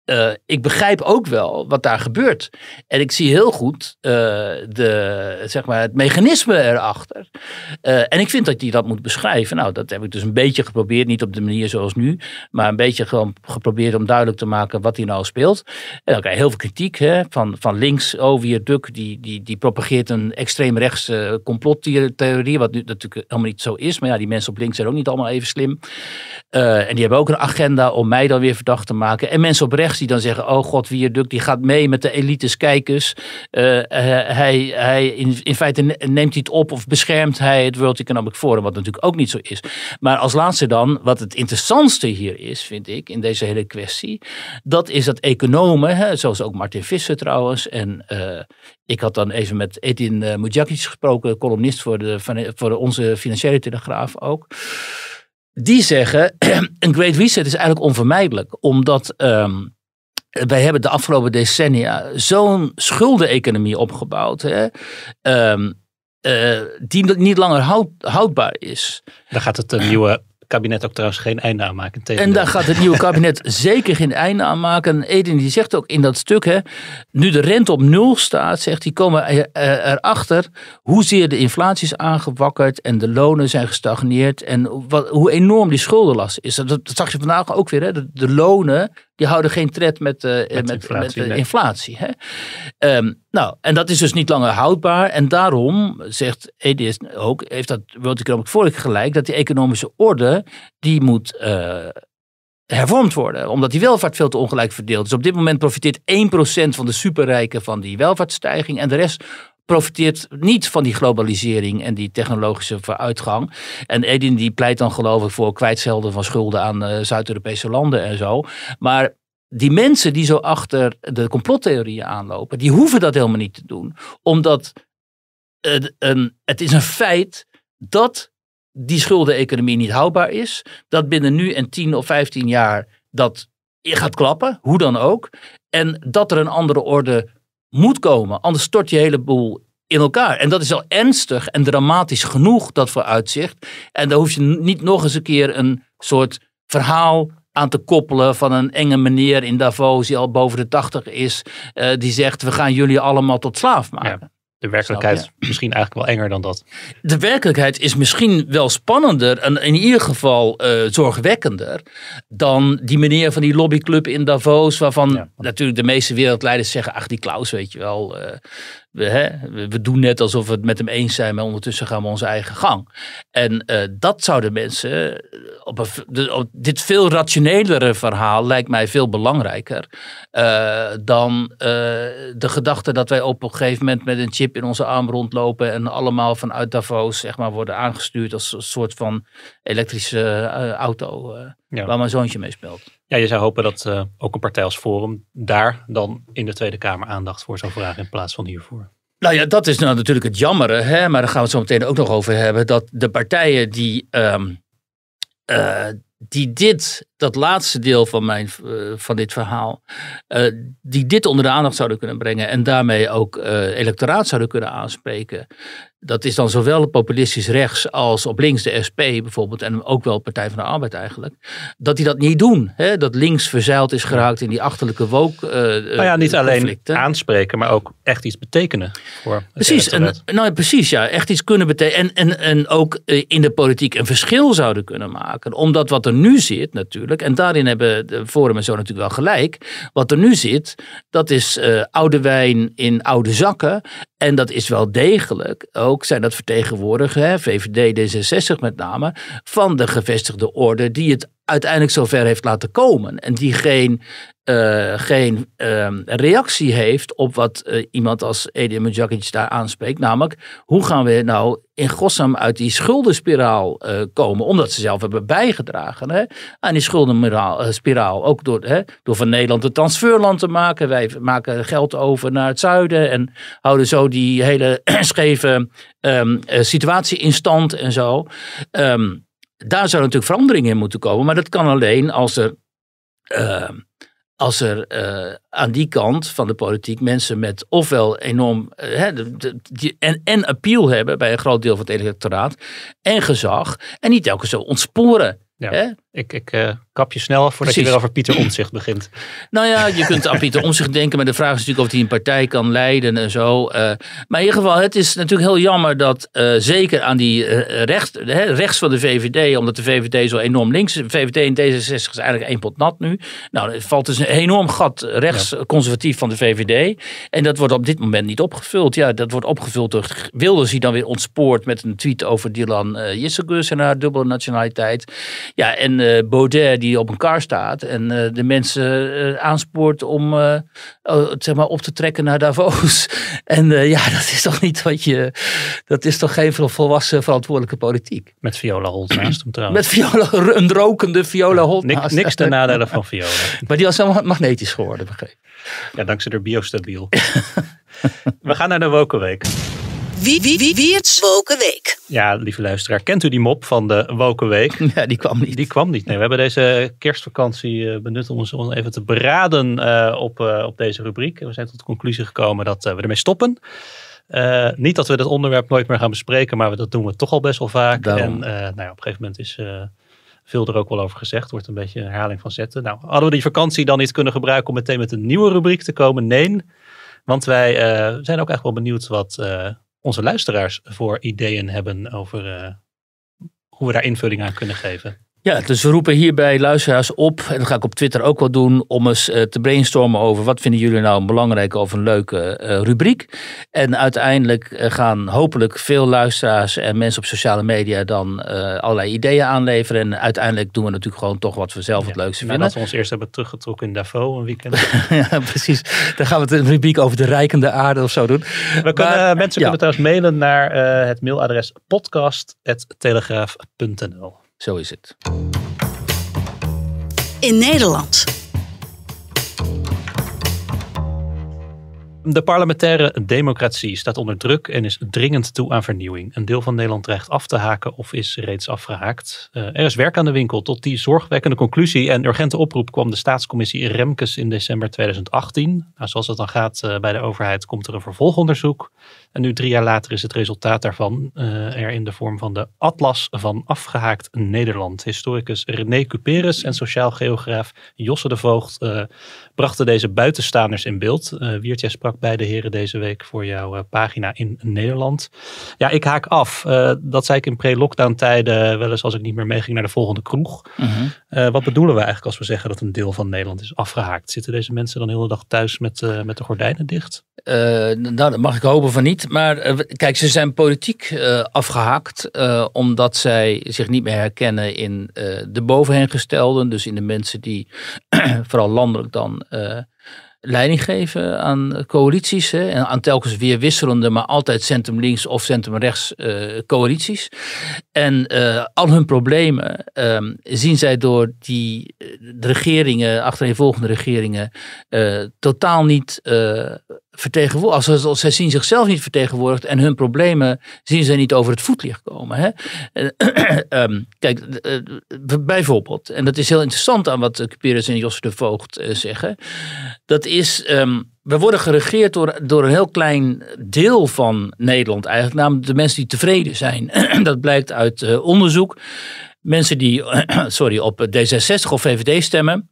eh, ik begrijp ook wel wat daar gebeurt. En ik zie heel goed eh, de, zeg maar het mechanisme erachter. Uh, en ik vind dat je dat moet beschrijven. Nou, dat heb ik dus een beetje geprobeerd. Niet op de manier zoals nu. Maar een beetje gewoon geprobeerd om duidelijk te maken wat hier nou speelt. En dan krijg je heel veel kritiek hè, van, van links. Oh, je Duk, die, die, die propageert een extreemrechtse complottheorie. Wat nu natuurlijk helemaal niet zo is. Maar ja, die mensen op links zijn ook niet allemaal even slim. en die hebben ook een agenda om mij dan weer verdacht te maken. En mensen op rechts die dan zeggen: Oh god, viaduct die gaat mee met de elites kijkers. Eh, eh, hij, hij, in, in feite neemt hij het op of beschermt hij het World Economic Forum, wat natuurlijk ook niet zo is. Maar als laatste dan, wat het interessantste hier is, vind ik, in deze hele kwestie, dat is dat economen, hè, zoals ook Martin Visser trouwens, en eh, ik had dan even met Edin uh, Mujakic gesproken, columnist voor, de, voor onze financiële telegraaf ook. Die zeggen, [CLEARS THROAT] een great reset is eigenlijk onvermijdelijk, omdat ehm, eh, wij hebben de afgelopen decennia zo'n schuldeneconomie opgebouwd. Hè? Ehm, eh, die niet langer houdbaar is. Daar gaat het eh, nieuwe kabinet ook trouwens geen einde aan maken. En daar gaat het nieuwe kabinet [LAUGHS] zeker geen einde aan maken. Edin die zegt ook in dat stuk, hè, nu de rente op nul staat, zegt die komen er, er, erachter hoezeer de inflatie is aangewakkerd en de lonen zijn gestagneerd en wat, hoe enorm die schuldenlast is. Dat, zag je vandaag ook weer. Hè. de, lonen die houden geen tred met, uh, met, met, inflatie. Eh, hè? Ehm, nou, en dat is dus niet langer houdbaar. En daarom zegt EDS ook, heeft dat World Economic Forum gelijk, dat die economische orde, die moet uh, hervormd worden. Omdat die welvaart veel te ongelijk verdeeld is. Op dit moment profiteert 1% van de superrijken van die welvaartsstijging en de rest profiteert niet van die globalisering en die technologische vooruitgang. En Edin die pleit dan geloof ik voor kwijtschelden van schulden aan eh, Zuid-Europese landen en zo. Maar die mensen die zo achter de complottheorieën aanlopen, die hoeven dat helemaal niet te doen. Omdat het is een feit dat die schuldeneconomie niet houdbaar is. Dat binnen nu en 10 of 15 jaar dat gaat klappen, hoe dan ook. En dat er een andere orde moet komen. Anders stort je hele boel in elkaar. En dat is al ernstig en dramatisch genoeg, dat vooruitzicht. En daar hoef je niet nog eens een keer een soort verhaal aan te koppelen van een enge meneer in Davos die al boven de tachtig is, eh, die zegt we gaan jullie allemaal tot slaaf maken de werkelijkheid is misschien eigenlijk wel enger dan dat. De werkelijkheid is misschien wel spannender en in ieder geval eh, zorgwekkender dan die meneer van die lobbyclub in Davos, waarvan natuurlijk de meeste wereldleiders zeggen: Ach, die Klaus, weet je wel, eh, we, we, doen net alsof we het met hem eens zijn, maar ondertussen gaan we onze eigen gang. En eh, dat zouden mensen. Eh, dus op, dit veel rationelere verhaal lijkt mij veel belangrijker eh, dan de gedachte dat wij op een gegeven moment met een chip in onze arm rondlopen en allemaal vanuit Davos zeg maar, worden aangestuurd als een soort van elektrische auto waar mijn zoontje mee speelt. Ja, je zou hopen dat eh, ook een partij als Forum daar dan in de Tweede Kamer aandacht voor zou vragen in plaats van hiervoor. Nou ja, dat is nou natuurlijk het jammeren, hè? maar daar gaan we het zo meteen ook nog over hebben. Dat de partijen die ehm, eh, die dit, dat laatste deel van, mijn, eh, van dit verhaal, eh, die dit onder de aandacht zouden kunnen brengen en daarmee ook eh, electoraat zouden kunnen aanspreken. Dat is dan zowel populistisch rechts als op links de SP bijvoorbeeld en ook wel Partij van de Arbeid eigenlijk. Dat die dat niet doen. Hè? Dat links verzeild is geraakt in die achterlijke wook. nou ja, niet alleen aanspreken, maar ook echt iets betekenen. Voor precies, en, nou, precies ja, echt iets kunnen betekenen. En, en, en ook in de politiek een verschil zouden kunnen maken. Omdat wat er er nu zit natuurlijk, en daarin hebben de Forum en zo natuurlijk wel gelijk. Wat er nu zit, dat is eh, oude wijn in oude zakken. En dat is wel degelijk, ook zijn dat vertegenwoordigers, VVD, D66 met name, van de gevestigde orde die het uiteindelijk zover heeft laten komen. En die geen, eh, geen ehm, reactie heeft op wat eh, iemand als Edi Mujadjic daar aanspreekt. Namelijk, hoe gaan we nou in godsnaam uit die schuldenspiraal eh, komen? Omdat ze zelf hebben bijgedragen hè, aan die schuldenspiraal. Ook door, hè, door van Nederland een transferland te maken. Wij maken geld over naar het zuiden en houden zo die hele [CLEARS THROAT] scheve ehm, eh, situatie in stand en zo. Ehm, daar zou natuurlijk verandering in moeten komen. Maar dat kan alleen als er. Ehm, als er eh, aan die kant van de politiek mensen met ofwel enorm eh, en, en appeal hebben bij een groot deel van het electoraat en gezag en niet elke zo ontsporen. Ik, ik eh, kap je snel voordat je weer over Pieter Omzicht begint. [LAUGHS] Nou ja, je kunt aan Pieter Omzicht denken, maar de vraag is natuurlijk of hij een partij kan leiden en zo. Eh, maar in ieder geval, het is natuurlijk heel jammer dat eh, zeker aan die recht, rechts van de VVD, omdat de VVD zo enorm links is. VVD en D66 is eigenlijk één pot nat nu. Nou, het valt dus een enorm gat rechts-conservatief van de VVD. En dat wordt op dit moment niet opgevuld. Ja, dat wordt opgevuld door Wilders, die dan weer ontspoort met een tweet over Dylan uh, en haar dubbele nationaliteit. Ja, en uh, Baudet die op een kar staat en eh, de mensen eh, aanspoort om oh, zeg maar op te trekken naar Davos. [LAUGHS] en ja, dat is toch niet wat je. Dat is toch geen volwassen verantwoordelijke politiek. Met Viola Holt naast hem trouwens. Met Viola, [LAUGHS] een rokende Viola Holt Niks ten nadele van Viola. [LAUGHS] maar die was helemaal magnetisch geworden, begreep Ja, dankzij de biostabiel. We gaan naar de Wokenweek. Wie, wie, wie, Woken Week. Ja, lieve luisteraar, kent u die mop van de Woken Week? [LAUGHS] Ja, die kwam niet. Die kwam niet. Nee, we hebben deze kerstvakantie eh, benut om ons even te beraden eh, op, eh, op deze rubriek. En we zijn tot de conclusie gekomen dat we ermee stoppen. niet dat we dat onderwerp nooit meer gaan bespreken, maar dat doen we toch al best wel vaak. En nou ja, op een gegeven moment is veel er ook wel over gezegd. Wordt een beetje een herhaling van zetten. Nou, hadden we die vakantie dan niet kunnen gebruiken om meteen met een nieuwe rubriek te komen? Nee. Want wij zijn ook echt wel benieuwd wat, onze luisteraars voor ideeën hebben over eh, hoe we daar invulling aan kunnen geven. Ja, dus we roepen hierbij luisteraars op, en dat ga ik op Twitter ook wel doen, om eens eh, te brainstormen over wat vinden jullie nou een belangrijke of een leuke eh, rubriek. En uiteindelijk eh, gaan hopelijk veel luisteraars en mensen op sociale media dan allerlei ideeën aanleveren. En uiteindelijk doen we natuurlijk gewoon toch wat we zelf het leukste vinden. Nadat we ons eerst hebben teruggetrokken in Davos een weekend. [LAUGHS] ja, precies. Dan gaan we het een rubriek over de rijkende aarde of zo doen. We kunnen, mensen kunnen trouwens mailen naar het mailadres podcast.telegraaf.nl zo is het. In Nederland. De parlementaire democratie staat onder druk en is dringend toe aan vernieuwing. Een deel van Nederland dreigt af te haken of is reeds afgehaakt. Eh, er is werk aan de winkel. Tot die zorgwekkende conclusie en urgente oproep kwam de staatscommissie Remkes in december 2018. Nou, zoals dat dan gaat eh, bij de overheid, komt er een vervolgonderzoek. En nu drie jaar later is het resultaat daarvan eh, er in de vorm van de Atlas van Afgehaakt Nederland. Historicus René Cuperus en sociaal geograaf Josse de Voogd eh, brachten deze buitenstaanders in beeld. Uh, sprak beide heren deze week voor jouw pagina in Nederland. Ja, ik haak af. dat zei ik in pre-lockdown tijden wel eens als ik niet meer meeging naar de volgende kroeg. Mhm. wat bedoelen we eigenlijk als we zeggen dat een deel van Nederland is afgehaakt? Zitten deze mensen dan de hele dag thuis met, met de gordijnen dicht? nou, dat mag ik hopen van niet maar eh, kijk, ze zijn politiek uh, afgehaakt eh, omdat zij zich niet meer herkennen in de boven gestelden. Dus in de mensen die [CLEARS THROAT] vooral landelijk dan leiding geven aan coalities. Hè, en aan telkens weer wisselende, maar altijd centrum links of centrum rechts coalities. En al hun problemen ehm, zien zij door die de regeringen, achtereenvolgende regeringen, totaal niet vertegenwoordigd. Als, als, zij zien zichzelf niet vertegenwoordigd en hun problemen zien ze niet over het voetlicht komen. Hè? Eh, [CLEARS THROAT] ehm, kijk, eh, eh, bijvoorbeeld, en dat is heel interessant aan wat Cuperus en Josse de Voogd zeggen. Dat is, ehm, we worden geregeerd door, door een heel klein deel van Nederland eigenlijk. Namelijk de mensen die tevreden zijn. [CLEARS THROAT] dat blijkt uit onderzoek. Mensen die [CLEARS THROAT] sorry, op D66 of VVD stemmen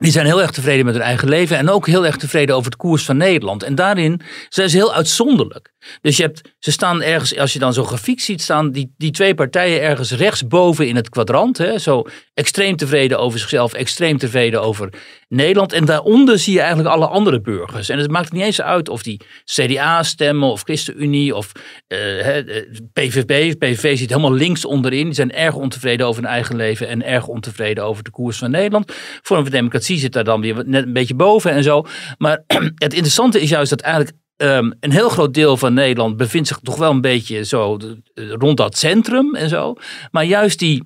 die zijn heel erg tevreden met hun eigen leven en ook heel erg tevreden over het koers van Nederland. En daarin zijn ze heel uitzonderlijk. Dus je hebt, ze staan ergens, als je dan zo'n grafiek ziet staan, die, die twee partijen ergens rechtsboven in het kwadrant. Hè, zo extreem tevreden over zichzelf, extreem tevreden over Nederland. En daaronder zie je eigenlijk alle andere burgers. En het maakt niet eens uit of die CDA stemmen of ChristenUnie of uh, eh, PVV. PVV zit helemaal links onderin. Die zijn erg ontevreden over hun eigen leven en erg ontevreden over de koers van Nederland. Vorm van Democratie zit daar dan weer net een beetje boven en zo. Maar [CLEARS THROAT] het interessante is juist dat eigenlijk Ehm, een heel groot deel van Nederland bevindt zich toch wel een beetje zo rond dat centrum en zo. Maar juist die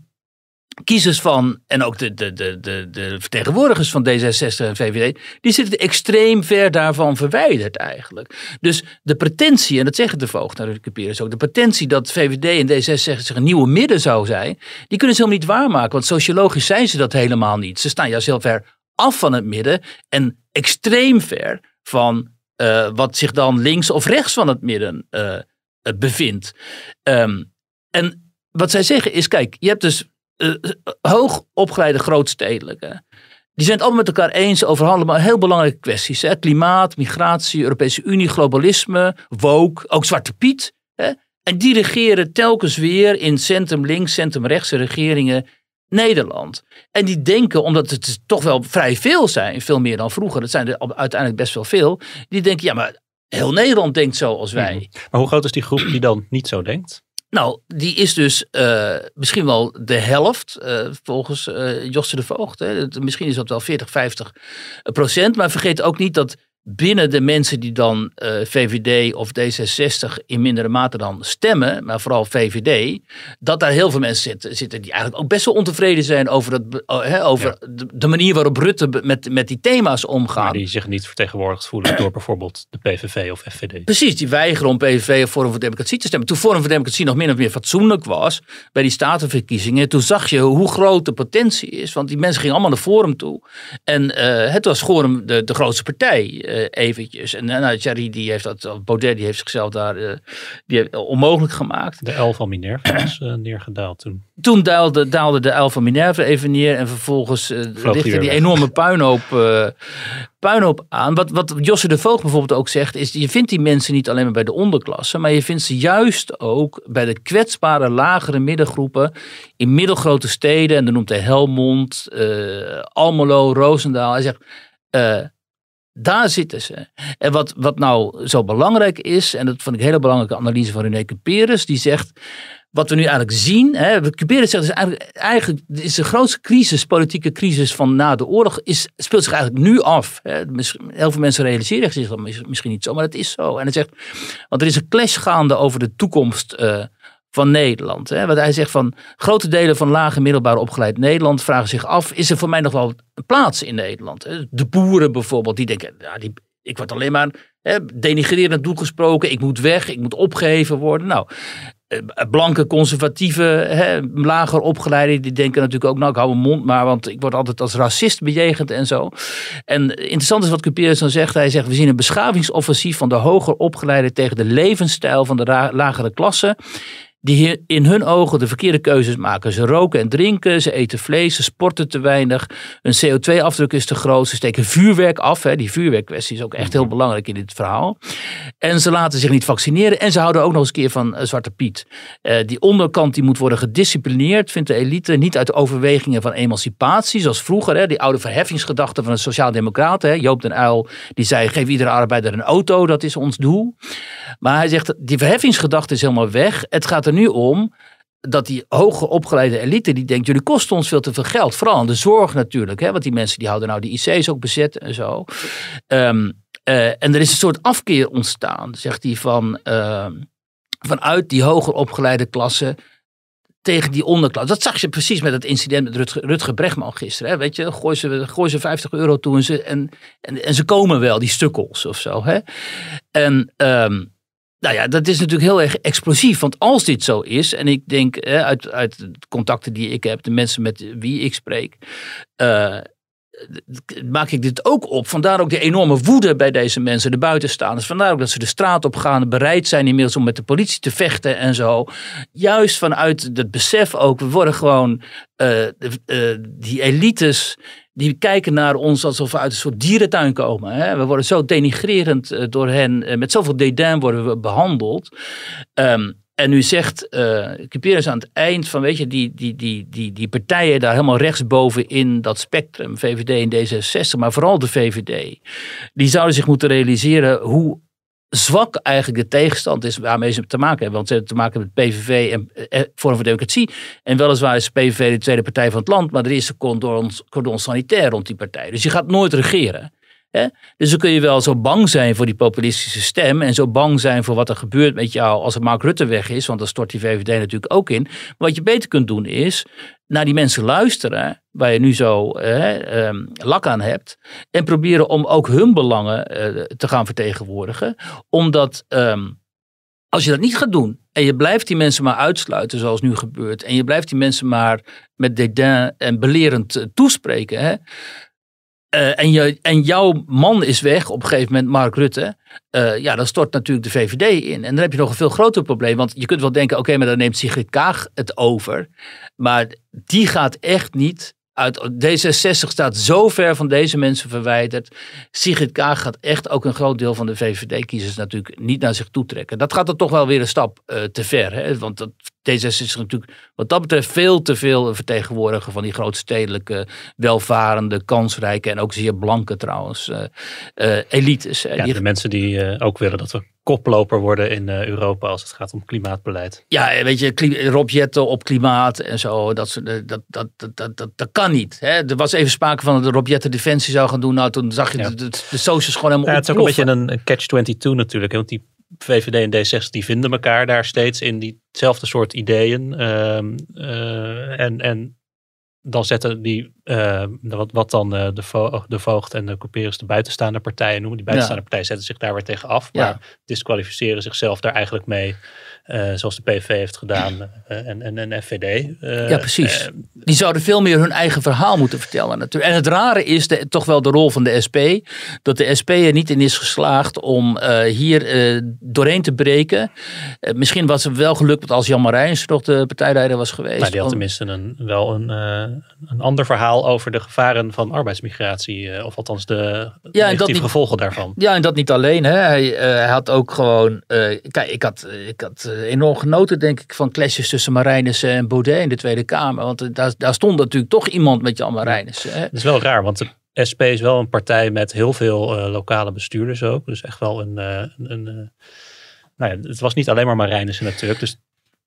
kiezers van, en ook de, de, de, de, vertegenwoordigers van D66 en VVD, die zitten extreem ver daarvan verwijderd eigenlijk. Dus de pretentie, en dat zeggen de voogd naar de ook, de pretentie dat VVD en D66 een nieuwe midden zou zijn, die kunnen ze helemaal niet waarmaken, want sociologisch zijn ze dat helemaal niet. Ze staan juist heel ver af van het midden en extreem ver van uh, wat zich dan links of rechts van het midden eh, bevindt. Ehm, en wat zij zeggen is, kijk, je hebt dus uh, eh, hoogopgeleide grootstedelijke. Die zijn het allemaal met elkaar eens over heel belangrijke kwesties. Hè? Klimaat, migratie, Europese Unie, globalisme, woke, ook Zwarte Piet. Hè? En die regeren telkens weer in centrum-links, centrum-rechtse regeringen Nederland. En die denken, omdat het toch wel vrij veel zijn, veel meer dan vroeger, dat zijn er uiteindelijk best wel veel, die denken, ja, maar heel Nederland denkt zo als wij. Mhm. Maar hoe groot is die groep die dan niet zo denkt? Nou, die is dus eh, misschien wel de helft, eh, volgens uh, Josse de Voogd. Hè. Misschien is dat wel 40, 50 procent. Maar vergeet ook niet dat binnen de mensen die dan eh, VVD of D66 in mindere mate dan stemmen, maar vooral VVD, dat daar heel veel mensen zitten, zitten die eigenlijk ook best wel ontevreden zijn over, dat, oh, over de, manier waarop Rutte met, met die thema's omgaat. die zich niet vertegenwoordigd voelen door bijvoorbeeld de PVV of FVD. Precies, die weigeren om PVV of Forum voor Democratie te stemmen. Toen Forum voor Democratie nog min of meer fatsoenlijk was bij die statenverkiezingen, toen zag je hoe groot de potentie is, want die mensen gingen allemaal naar Forum toe. En eh, het was Forum de, de grootste partij eh, eh, eventjes. En eh, nou, Thierry die heeft dat, Baudet die heeft zichzelf daar eh, die heeft onmogelijk gemaakt. De L van Minerva is [CLEARS THROAT] neergedaald toen. Toen daalde, daalde de L van Minerva even neer en vervolgens richtte die enorme puinhoop, puinhoop aan. Wat, wat Josse de Voogd bijvoorbeeld ook zegt is, je vindt die mensen niet alleen maar bij de onderklasse, maar je vindt ze juist ook bij de kwetsbare lagere middengroepen in middelgrote steden. En dan noemt hij Helmond, Almelo, Roosendaal. Hij zegt, daar zitten ze. En wat, wat nou zo belangrijk is, en dat vond ik een hele belangrijke analyse van René Cuperus, die zegt, wat we nu eigenlijk zien, hè, Cuperus zegt, is eigenlijk, eigenlijk is de grootste crisis, politieke crisis van na de oorlog, is, speelt zich eigenlijk nu af. Hè. Heel veel mensen realiseren zich dat misschien niet zo, maar het is zo. En hij zegt, want er is een clash gaande over de toekomst eh, van Nederland. Hè? hij zegt van grote delen van lage middelbare opgeleid Nederland vragen zich af, is er voor mij nog wel een plaats in Nederland? De boeren bijvoorbeeld, die denken, ja, die, ik word alleen maar hè, denigrerend toegesproken, ik moet weg, ik moet opgeheven worden. Nou, eh, blanke conservatieve hè, lager opgeleiden, die denken natuurlijk ook, nou ik hou mijn mond maar, want ik word altijd als racist bejegend en zo. En interessant is wat Cupiers dan zegt, hij zegt, we zien een beschavingsoffensief van de hoger opgeleiden tegen de levensstijl van de lagere klasse die in hun ogen de verkeerde keuzes maken. Ze roken en drinken, ze eten vlees, ze sporten te weinig, hun CO2-afdruk is te groot, ze steken vuurwerk af. Hè. Die vuurwerkkwestie is ook echt heel mhm. belangrijk in dit verhaal. En ze laten zich niet vaccineren en ze houden ook nog eens een keer van eh, Zwarte Piet. Eh, die onderkant die moet worden gedisciplineerd, vindt de elite, niet uit overwegingen van emancipatie, zoals vroeger, hè, die oude verheffingsgedachte van de Sociaaldemocraten. Joop den Uil, die zei, geef iedere arbeider een auto, dat is ons doel. Maar hij zegt, die verheffingsgedachte is helemaal weg. Het gaat er nu om dat die hoger opgeleide elite die denkt, jullie kosten ons veel te veel geld. Vooral aan de zorg natuurlijk, hè, want die mensen die houden nou die IC's ook bezet en zo. Ehm, eh, en er is een soort afkeer ontstaan, zegt hij, van, ehm, vanuit die hoger opgeleide klasse tegen die onderklasse. Dat zag je precies met het incident met Rutger, Rutger gisteren. Hè? Weet je, gooi ze, gooi ze 50 euro toe en ze, en, en, ze komen wel, die stukkels of zo. Hè? En... Um, nou ja, dat is natuurlijk heel erg explosief. Want als dit zo is, en ik denk uit, uit de contacten die ik heb, de mensen met wie ik spreek, eh, maak ik dit ook op. Vandaar ook de enorme woede bij deze mensen, de buitenstaanders. Vandaar ook dat ze de straat op gaan, bereid zijn inmiddels om met de politie te vechten en zo. Juist vanuit het besef ook, we worden gewoon eh, eh, die elites. Die kijken naar ons alsof we uit een soort dierentuin komen. Hè? We worden zo denigrerend eh, door hen. met zoveel dédain worden we behandeld. Um, en nu zegt uh, aan het eind van, weet je, die, die, die, die, die partijen daar helemaal rechtsboven in dat spectrum, VVD en D66, maar vooral de VVD, die zouden zich moeten realiseren hoe zwak eigenlijk de tegenstand is waarmee ze te maken hebben. Want ze hebben te maken met PVV en Vorm eh, eh, voor Democratie. En weliswaar is PVV de tweede partij van het land, maar er is een cordon, cordon sanitair rond die partij. Dus je gaat nooit regeren. Dus dan kun je wel zo bang zijn voor die populistische stem en zo bang zijn voor wat er gebeurt met jou als het Mark Rutte weg is, want dan stort die VVD natuurlijk ook in. Maar wat je beter kunt doen is naar die mensen luisteren, waar je nu zo ehm, lak aan hebt, en proberen om ook hun belangen eh, te gaan vertegenwoordigen. Omdat ehm, als je dat niet gaat doen en je blijft die mensen maar uitsluiten, zoals nu gebeurt, en je blijft die mensen maar met dédain en belerend eh, toespreken. Eh, en, en jouw man is weg, op een gegeven moment Mark Rutte. Eh, ja, dan stort natuurlijk de VVD in. En dan heb je nog een veel groter probleem. Want je kunt wel denken, oké, maar dan neemt Sigrid Kaag het over. Maar die gaat echt niet uit D66 staat zo ver van deze mensen verwijderd. Sigrid Kaag gaat echt ook een groot deel van de VVD-kiezers natuurlijk niet naar zich toe trekken. Dat gaat dan toch wel weer een stap eh, te ver. Hè? Want dat, D66 is natuurlijk wat dat betreft veel te veel vertegenwoordiger van die grootstedelijke, welvarende, kansrijke en ook zeer blanke trouwens eh, eh, elites. Ja, de mensen die ook willen dat we koploper worden in eh, Europa als het gaat om klimaatbeleid. Ja, eh, weet je, robjetten op klimaat en zo, eh, dat, dat, dat, dat, dat, dat kan niet. Hè? Er was even sprake van dat Robjetten defensie zou gaan doen. Nou, toen zag je de, de, gewoon helemaal ja, Het is ook een beetje een catch-22 natuurlijk, hè? want die VVD en D60 die vinden elkaar daar steeds in diezelfde soort ideeën. Ehm, en, en dan zetten die, eh, wat, wat, dan eh, de, oh, de, voogd en de couperus, de buitenstaande partijen noemen, die buitenstaande partijen zetten zich daar weer tegen af. Maar ja. disqualificeren zichzelf daar eigenlijk mee eh, zoals de PV heeft gedaan eh, en, en, en FVD. Eh, ja, precies. Die zouden veel meer hun eigen verhaal moeten vertellen natuurlijk. En het rare is toch wel de rol van de SP. Dat de SP er niet in is geslaagd om hier doorheen te breken. misschien was het wel gelukt als Jan Marijns nog de partijleider was geweest. Maar die had tenminste een, wel een, een ander verhaal over de gevaren van arbeidsmigratie. of althans de ja, gevolgen daarvan. Ja, en dat niet alleen. Hè. Hij, hij had ook gewoon... kijk, ik had... Ik had enorm genoten, denk ik, van clashes tussen Marijnissen en Baudet in de Tweede Kamer. Want eh, daar, daar stond natuurlijk toch iemand met Jan Marijnissen. Hè? Dat is wel raar, want de SP is wel een partij met heel veel eh, lokale bestuurders ook. Dus echt wel een. Eh, een nou ja, het was niet alleen maar Marijnissen natuurlijk. Dus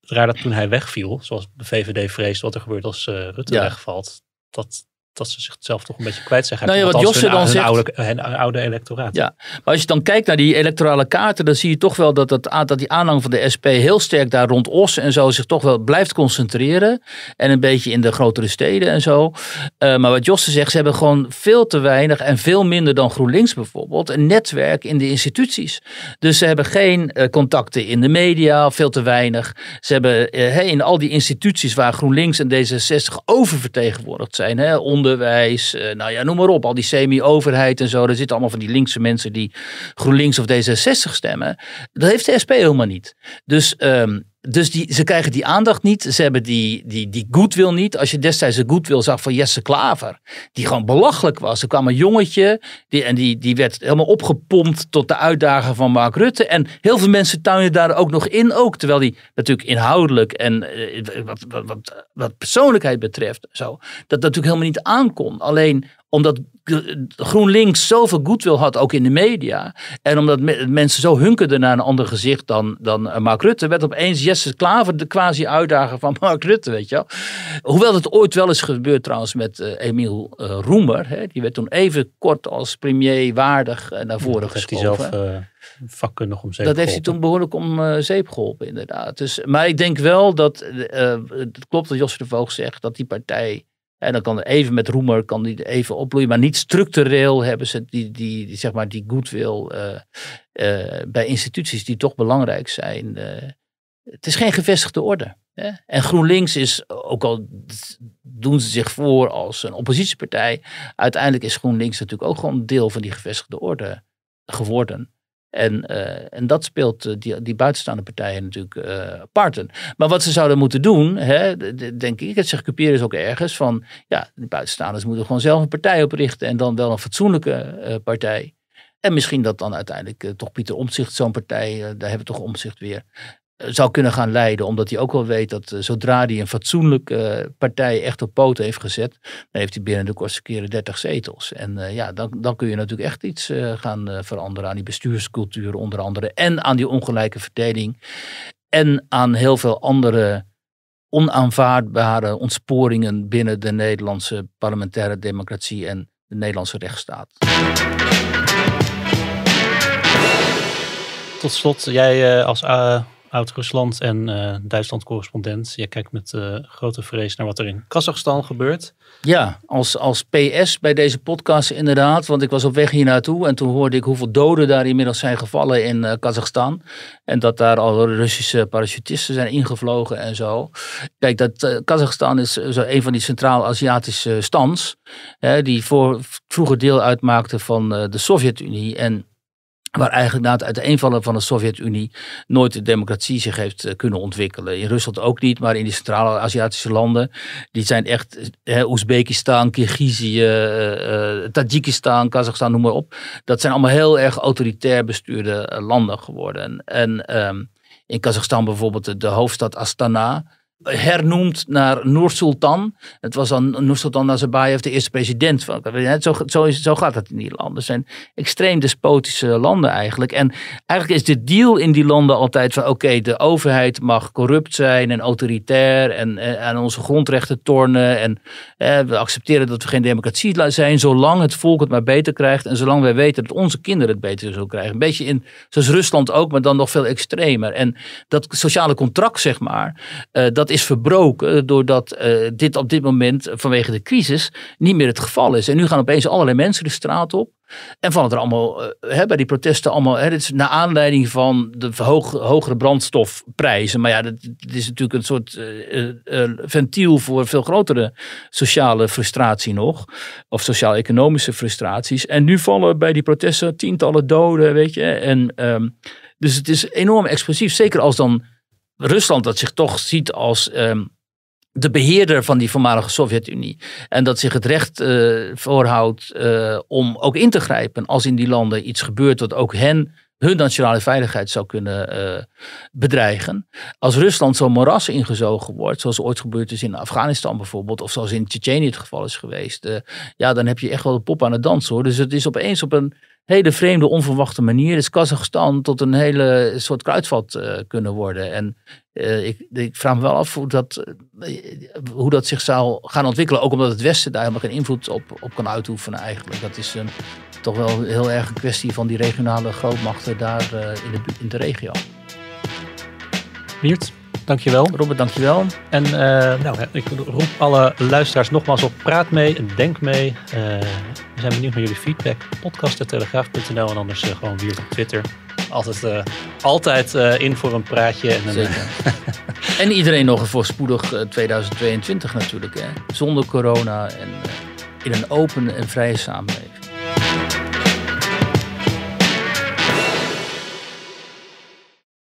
raar dat toen hij wegviel, zoals de VVD vreest wat er gebeurt als Rutte wegvalt. Dat, dat ze zichzelf toch een beetje kwijt zijn. Nou ja, wat Josse dan zegt. Oude, hun oude electoraat. Ja, maar als je dan kijkt naar die electorale kaarten, dan zie je toch wel dat, dat, dat die aanhang van de SP heel sterk daar rond Os en zo zich toch wel blijft concentreren. En een beetje in de grotere steden en zo. Eh, maar wat Josse zegt, ze hebben gewoon veel te weinig en veel minder dan GroenLinks bijvoorbeeld. Een netwerk in de instituties. Dus ze hebben geen eh, contacten in de media, veel te weinig. Ze hebben eh, in al die instituties waar GroenLinks en D66 oververtegenwoordigd zijn, hè, onder eh, nou ja, noem maar op. Al die semi-overheid en zo. Daar zitten allemaal van die linkse mensen die GroenLinks of D66 stemmen. Dat heeft de SP helemaal niet. Dus ehm, dus die, ze krijgen die aandacht niet. Ze hebben die, die, die goodwill niet. Als je destijds de goodwill zag van Jesse Klaver. Die gewoon belachelijk was. Er kwam een jongetje. Die, en die, die werd helemaal opgepompt tot de uitdager van Mark Rutte. En heel veel mensen tuinen daar ook nog in. Ook, terwijl die natuurlijk inhoudelijk en eh, wat, wat, wat, wat persoonlijkheid betreft. Zo, dat dat natuurlijk helemaal niet aankon Alleen omdat GroenLinks zoveel goodwill had, ook in de media. En omdat mensen zo hunkerden naar een ander gezicht dan, dan eh, Mark Rutte, werd opeens Jesse Klaver de quasi-uitdager van [LAUGHS] Mark Rutte, weet je wel. Hoewel het ooit wel is gebeurd trouwens met uh, Emiel eh, Roemer. Hè? Die werd toen even kort als premier waardig naar voren ja, Dat heeft hij toen behoorlijk om zeep geholpen, inderdaad. Dus, maar ik denk wel dat, het klopt dat Jos de Voogd zegt, dat die partij en dan kan er even met roemer, kan die even opbloeien. Maar niet structureel hebben ze die, die, zeg maar die goodwill uh, bij instituties die toch belangrijk zijn. Eh. het is geen gevestigde orde. Hè? En GroenLinks is, ook al doen ze zich voor als een oppositiepartij, uiteindelijk is GroenLinks natuurlijk ook gewoon deel van die gevestigde orde geworden. En, eh, en dat speelt eh, die, die buitenstaande partijen natuurlijk uh, eh, parten. Maar wat ze zouden moeten doen, hè, denk ik, het zegt is dus ook ergens van, ja, die buitenstaanders moeten gewoon zelf een partij oprichten en dan wel een fatsoenlijke partij. En misschien dat dan uiteindelijk toch Pieter Omtzigt zo'n partij, daar hebben we toch Omtzigt weer, zou kunnen gaan leiden. Omdat hij ook wel weet dat eh, zodra hij een fatsoenlijke eh, partij echt op poten heeft gezet, dan heeft hij binnen de kortste keren 30 zetels. En eh, ja, dan, dan kun je natuurlijk echt iets gaan veranderen aan die bestuurscultuur onder andere. En aan die ongelijke verdeling. En aan heel veel andere onaanvaardbare ontsporingen binnen de Nederlandse parlementaire democratie en de Nederlandse rechtsstaat. Tot slot, jij als oud-Rusland en eh, Duitsland-correspondent. Je kijkt met eh, grote vrees naar wat er in Kazachstan gebeurt. Ja, als, als PS bij deze podcast inderdaad. Want ik was op weg hier naartoe en toen hoorde ik hoeveel doden daar inmiddels zijn gevallen in eh, Kazachstan. En dat daar al Russische parachutisten zijn ingevlogen en zo. Kijk, dat, Kazachstan is zo een van die Centraal-Aziatische stands. Hè, die voor, vroeger deel uitmaakte van de Sovjet-Unie. En Waar eigenlijk na het uiteenvallen van de Sovjet-Unie nooit de democratie zich heeft eh, kunnen ontwikkelen. In Rusland ook niet, maar in die centrale aziatische landen. Die zijn echt, eh, Oezbekistan, Kirgizië, uh, Tajikistan, Kazachstan, noem maar op. Dat zijn allemaal heel erg autoritair bestuurde landen geworden. En ehm, in Kazachstan bijvoorbeeld de, hoofdstad Astana hernoemd naar Noor-Sultan. Het was dan Noor-Sultan Nazarbayev, de eerste president. Van zo, zo, zo gaat het in die landen. Het zijn extreem despotische landen eigenlijk. En eigenlijk is de deal in die landen altijd van... oké, de overheid mag corrupt zijn en autoritair... en eh, aan onze grondrechten tornen. En eh, we accepteren dat we geen democratie zijn... zolang het volk het maar beter krijgt... en zolang wij weten dat onze kinderen het beter zullen krijgen. Een beetje in, zoals Rusland ook, maar dan nog veel extremer. En dat sociale contract, zeg maar... Eh, dat is verbroken doordat eh, dit op dit moment eh, vanwege de crisis niet meer het geval is. En nu gaan opeens allerlei mensen de straat op. En van het er allemaal, eh, hè, bij die protesten allemaal, hè, dit is naar aanleiding van de hoog, hogere brandstofprijzen. Maar ja, dat, is natuurlijk een soort ventiel voor veel grotere sociale frustratie nog. Of sociaal-economische frustraties. En nu vallen bij die protesten tientallen doden, weet je. En, ehm, dus het is enorm explosief. Zeker als dan Rusland dat zich toch ziet als ehm, de beheerder van die voormalige Sovjet-Unie. En dat zich het recht eh, voorhoudt eh, om ook in te grijpen als in die landen iets gebeurt wat ook hen hun nationale veiligheid zou kunnen eh, bedreigen. Als Rusland zo'n moras ingezogen wordt, zoals ooit gebeurd is in Afghanistan bijvoorbeeld, of zoals in Tsjetsjenië het geval is geweest, eh, ja, dan heb je echt wel de pop aan het dansen hoor. Dus het is opeens op een hele vreemde, onverwachte manier is Kazachstan tot een hele soort kruidvat eh, kunnen worden. En ik, ik, vraag me wel af hoe dat, hoe dat zich zou gaan ontwikkelen. Ook omdat het Westen daar helemaal geen invloed op, op kan uitoefenen eigenlijk. Dat is een toch wel heel erg een kwestie van die regionale grootmachten daar eh, in de, in de regio. Wiert, dankjewel. Robert, dankjewel. En eh, nou, ik roep alle luisteraars nogmaals op. Praat mee, denk mee. Eh, we zijn benieuwd naar jullie feedback. Podcast.telegraaf.nl en anders gewoon weer op Twitter. Altijd, altijd in voor een praatje. En, Zeker. [LAUGHS] en iedereen nog een voorspoedig 2022 natuurlijk. Hè? Zonder corona en in een open en vrije samenleving.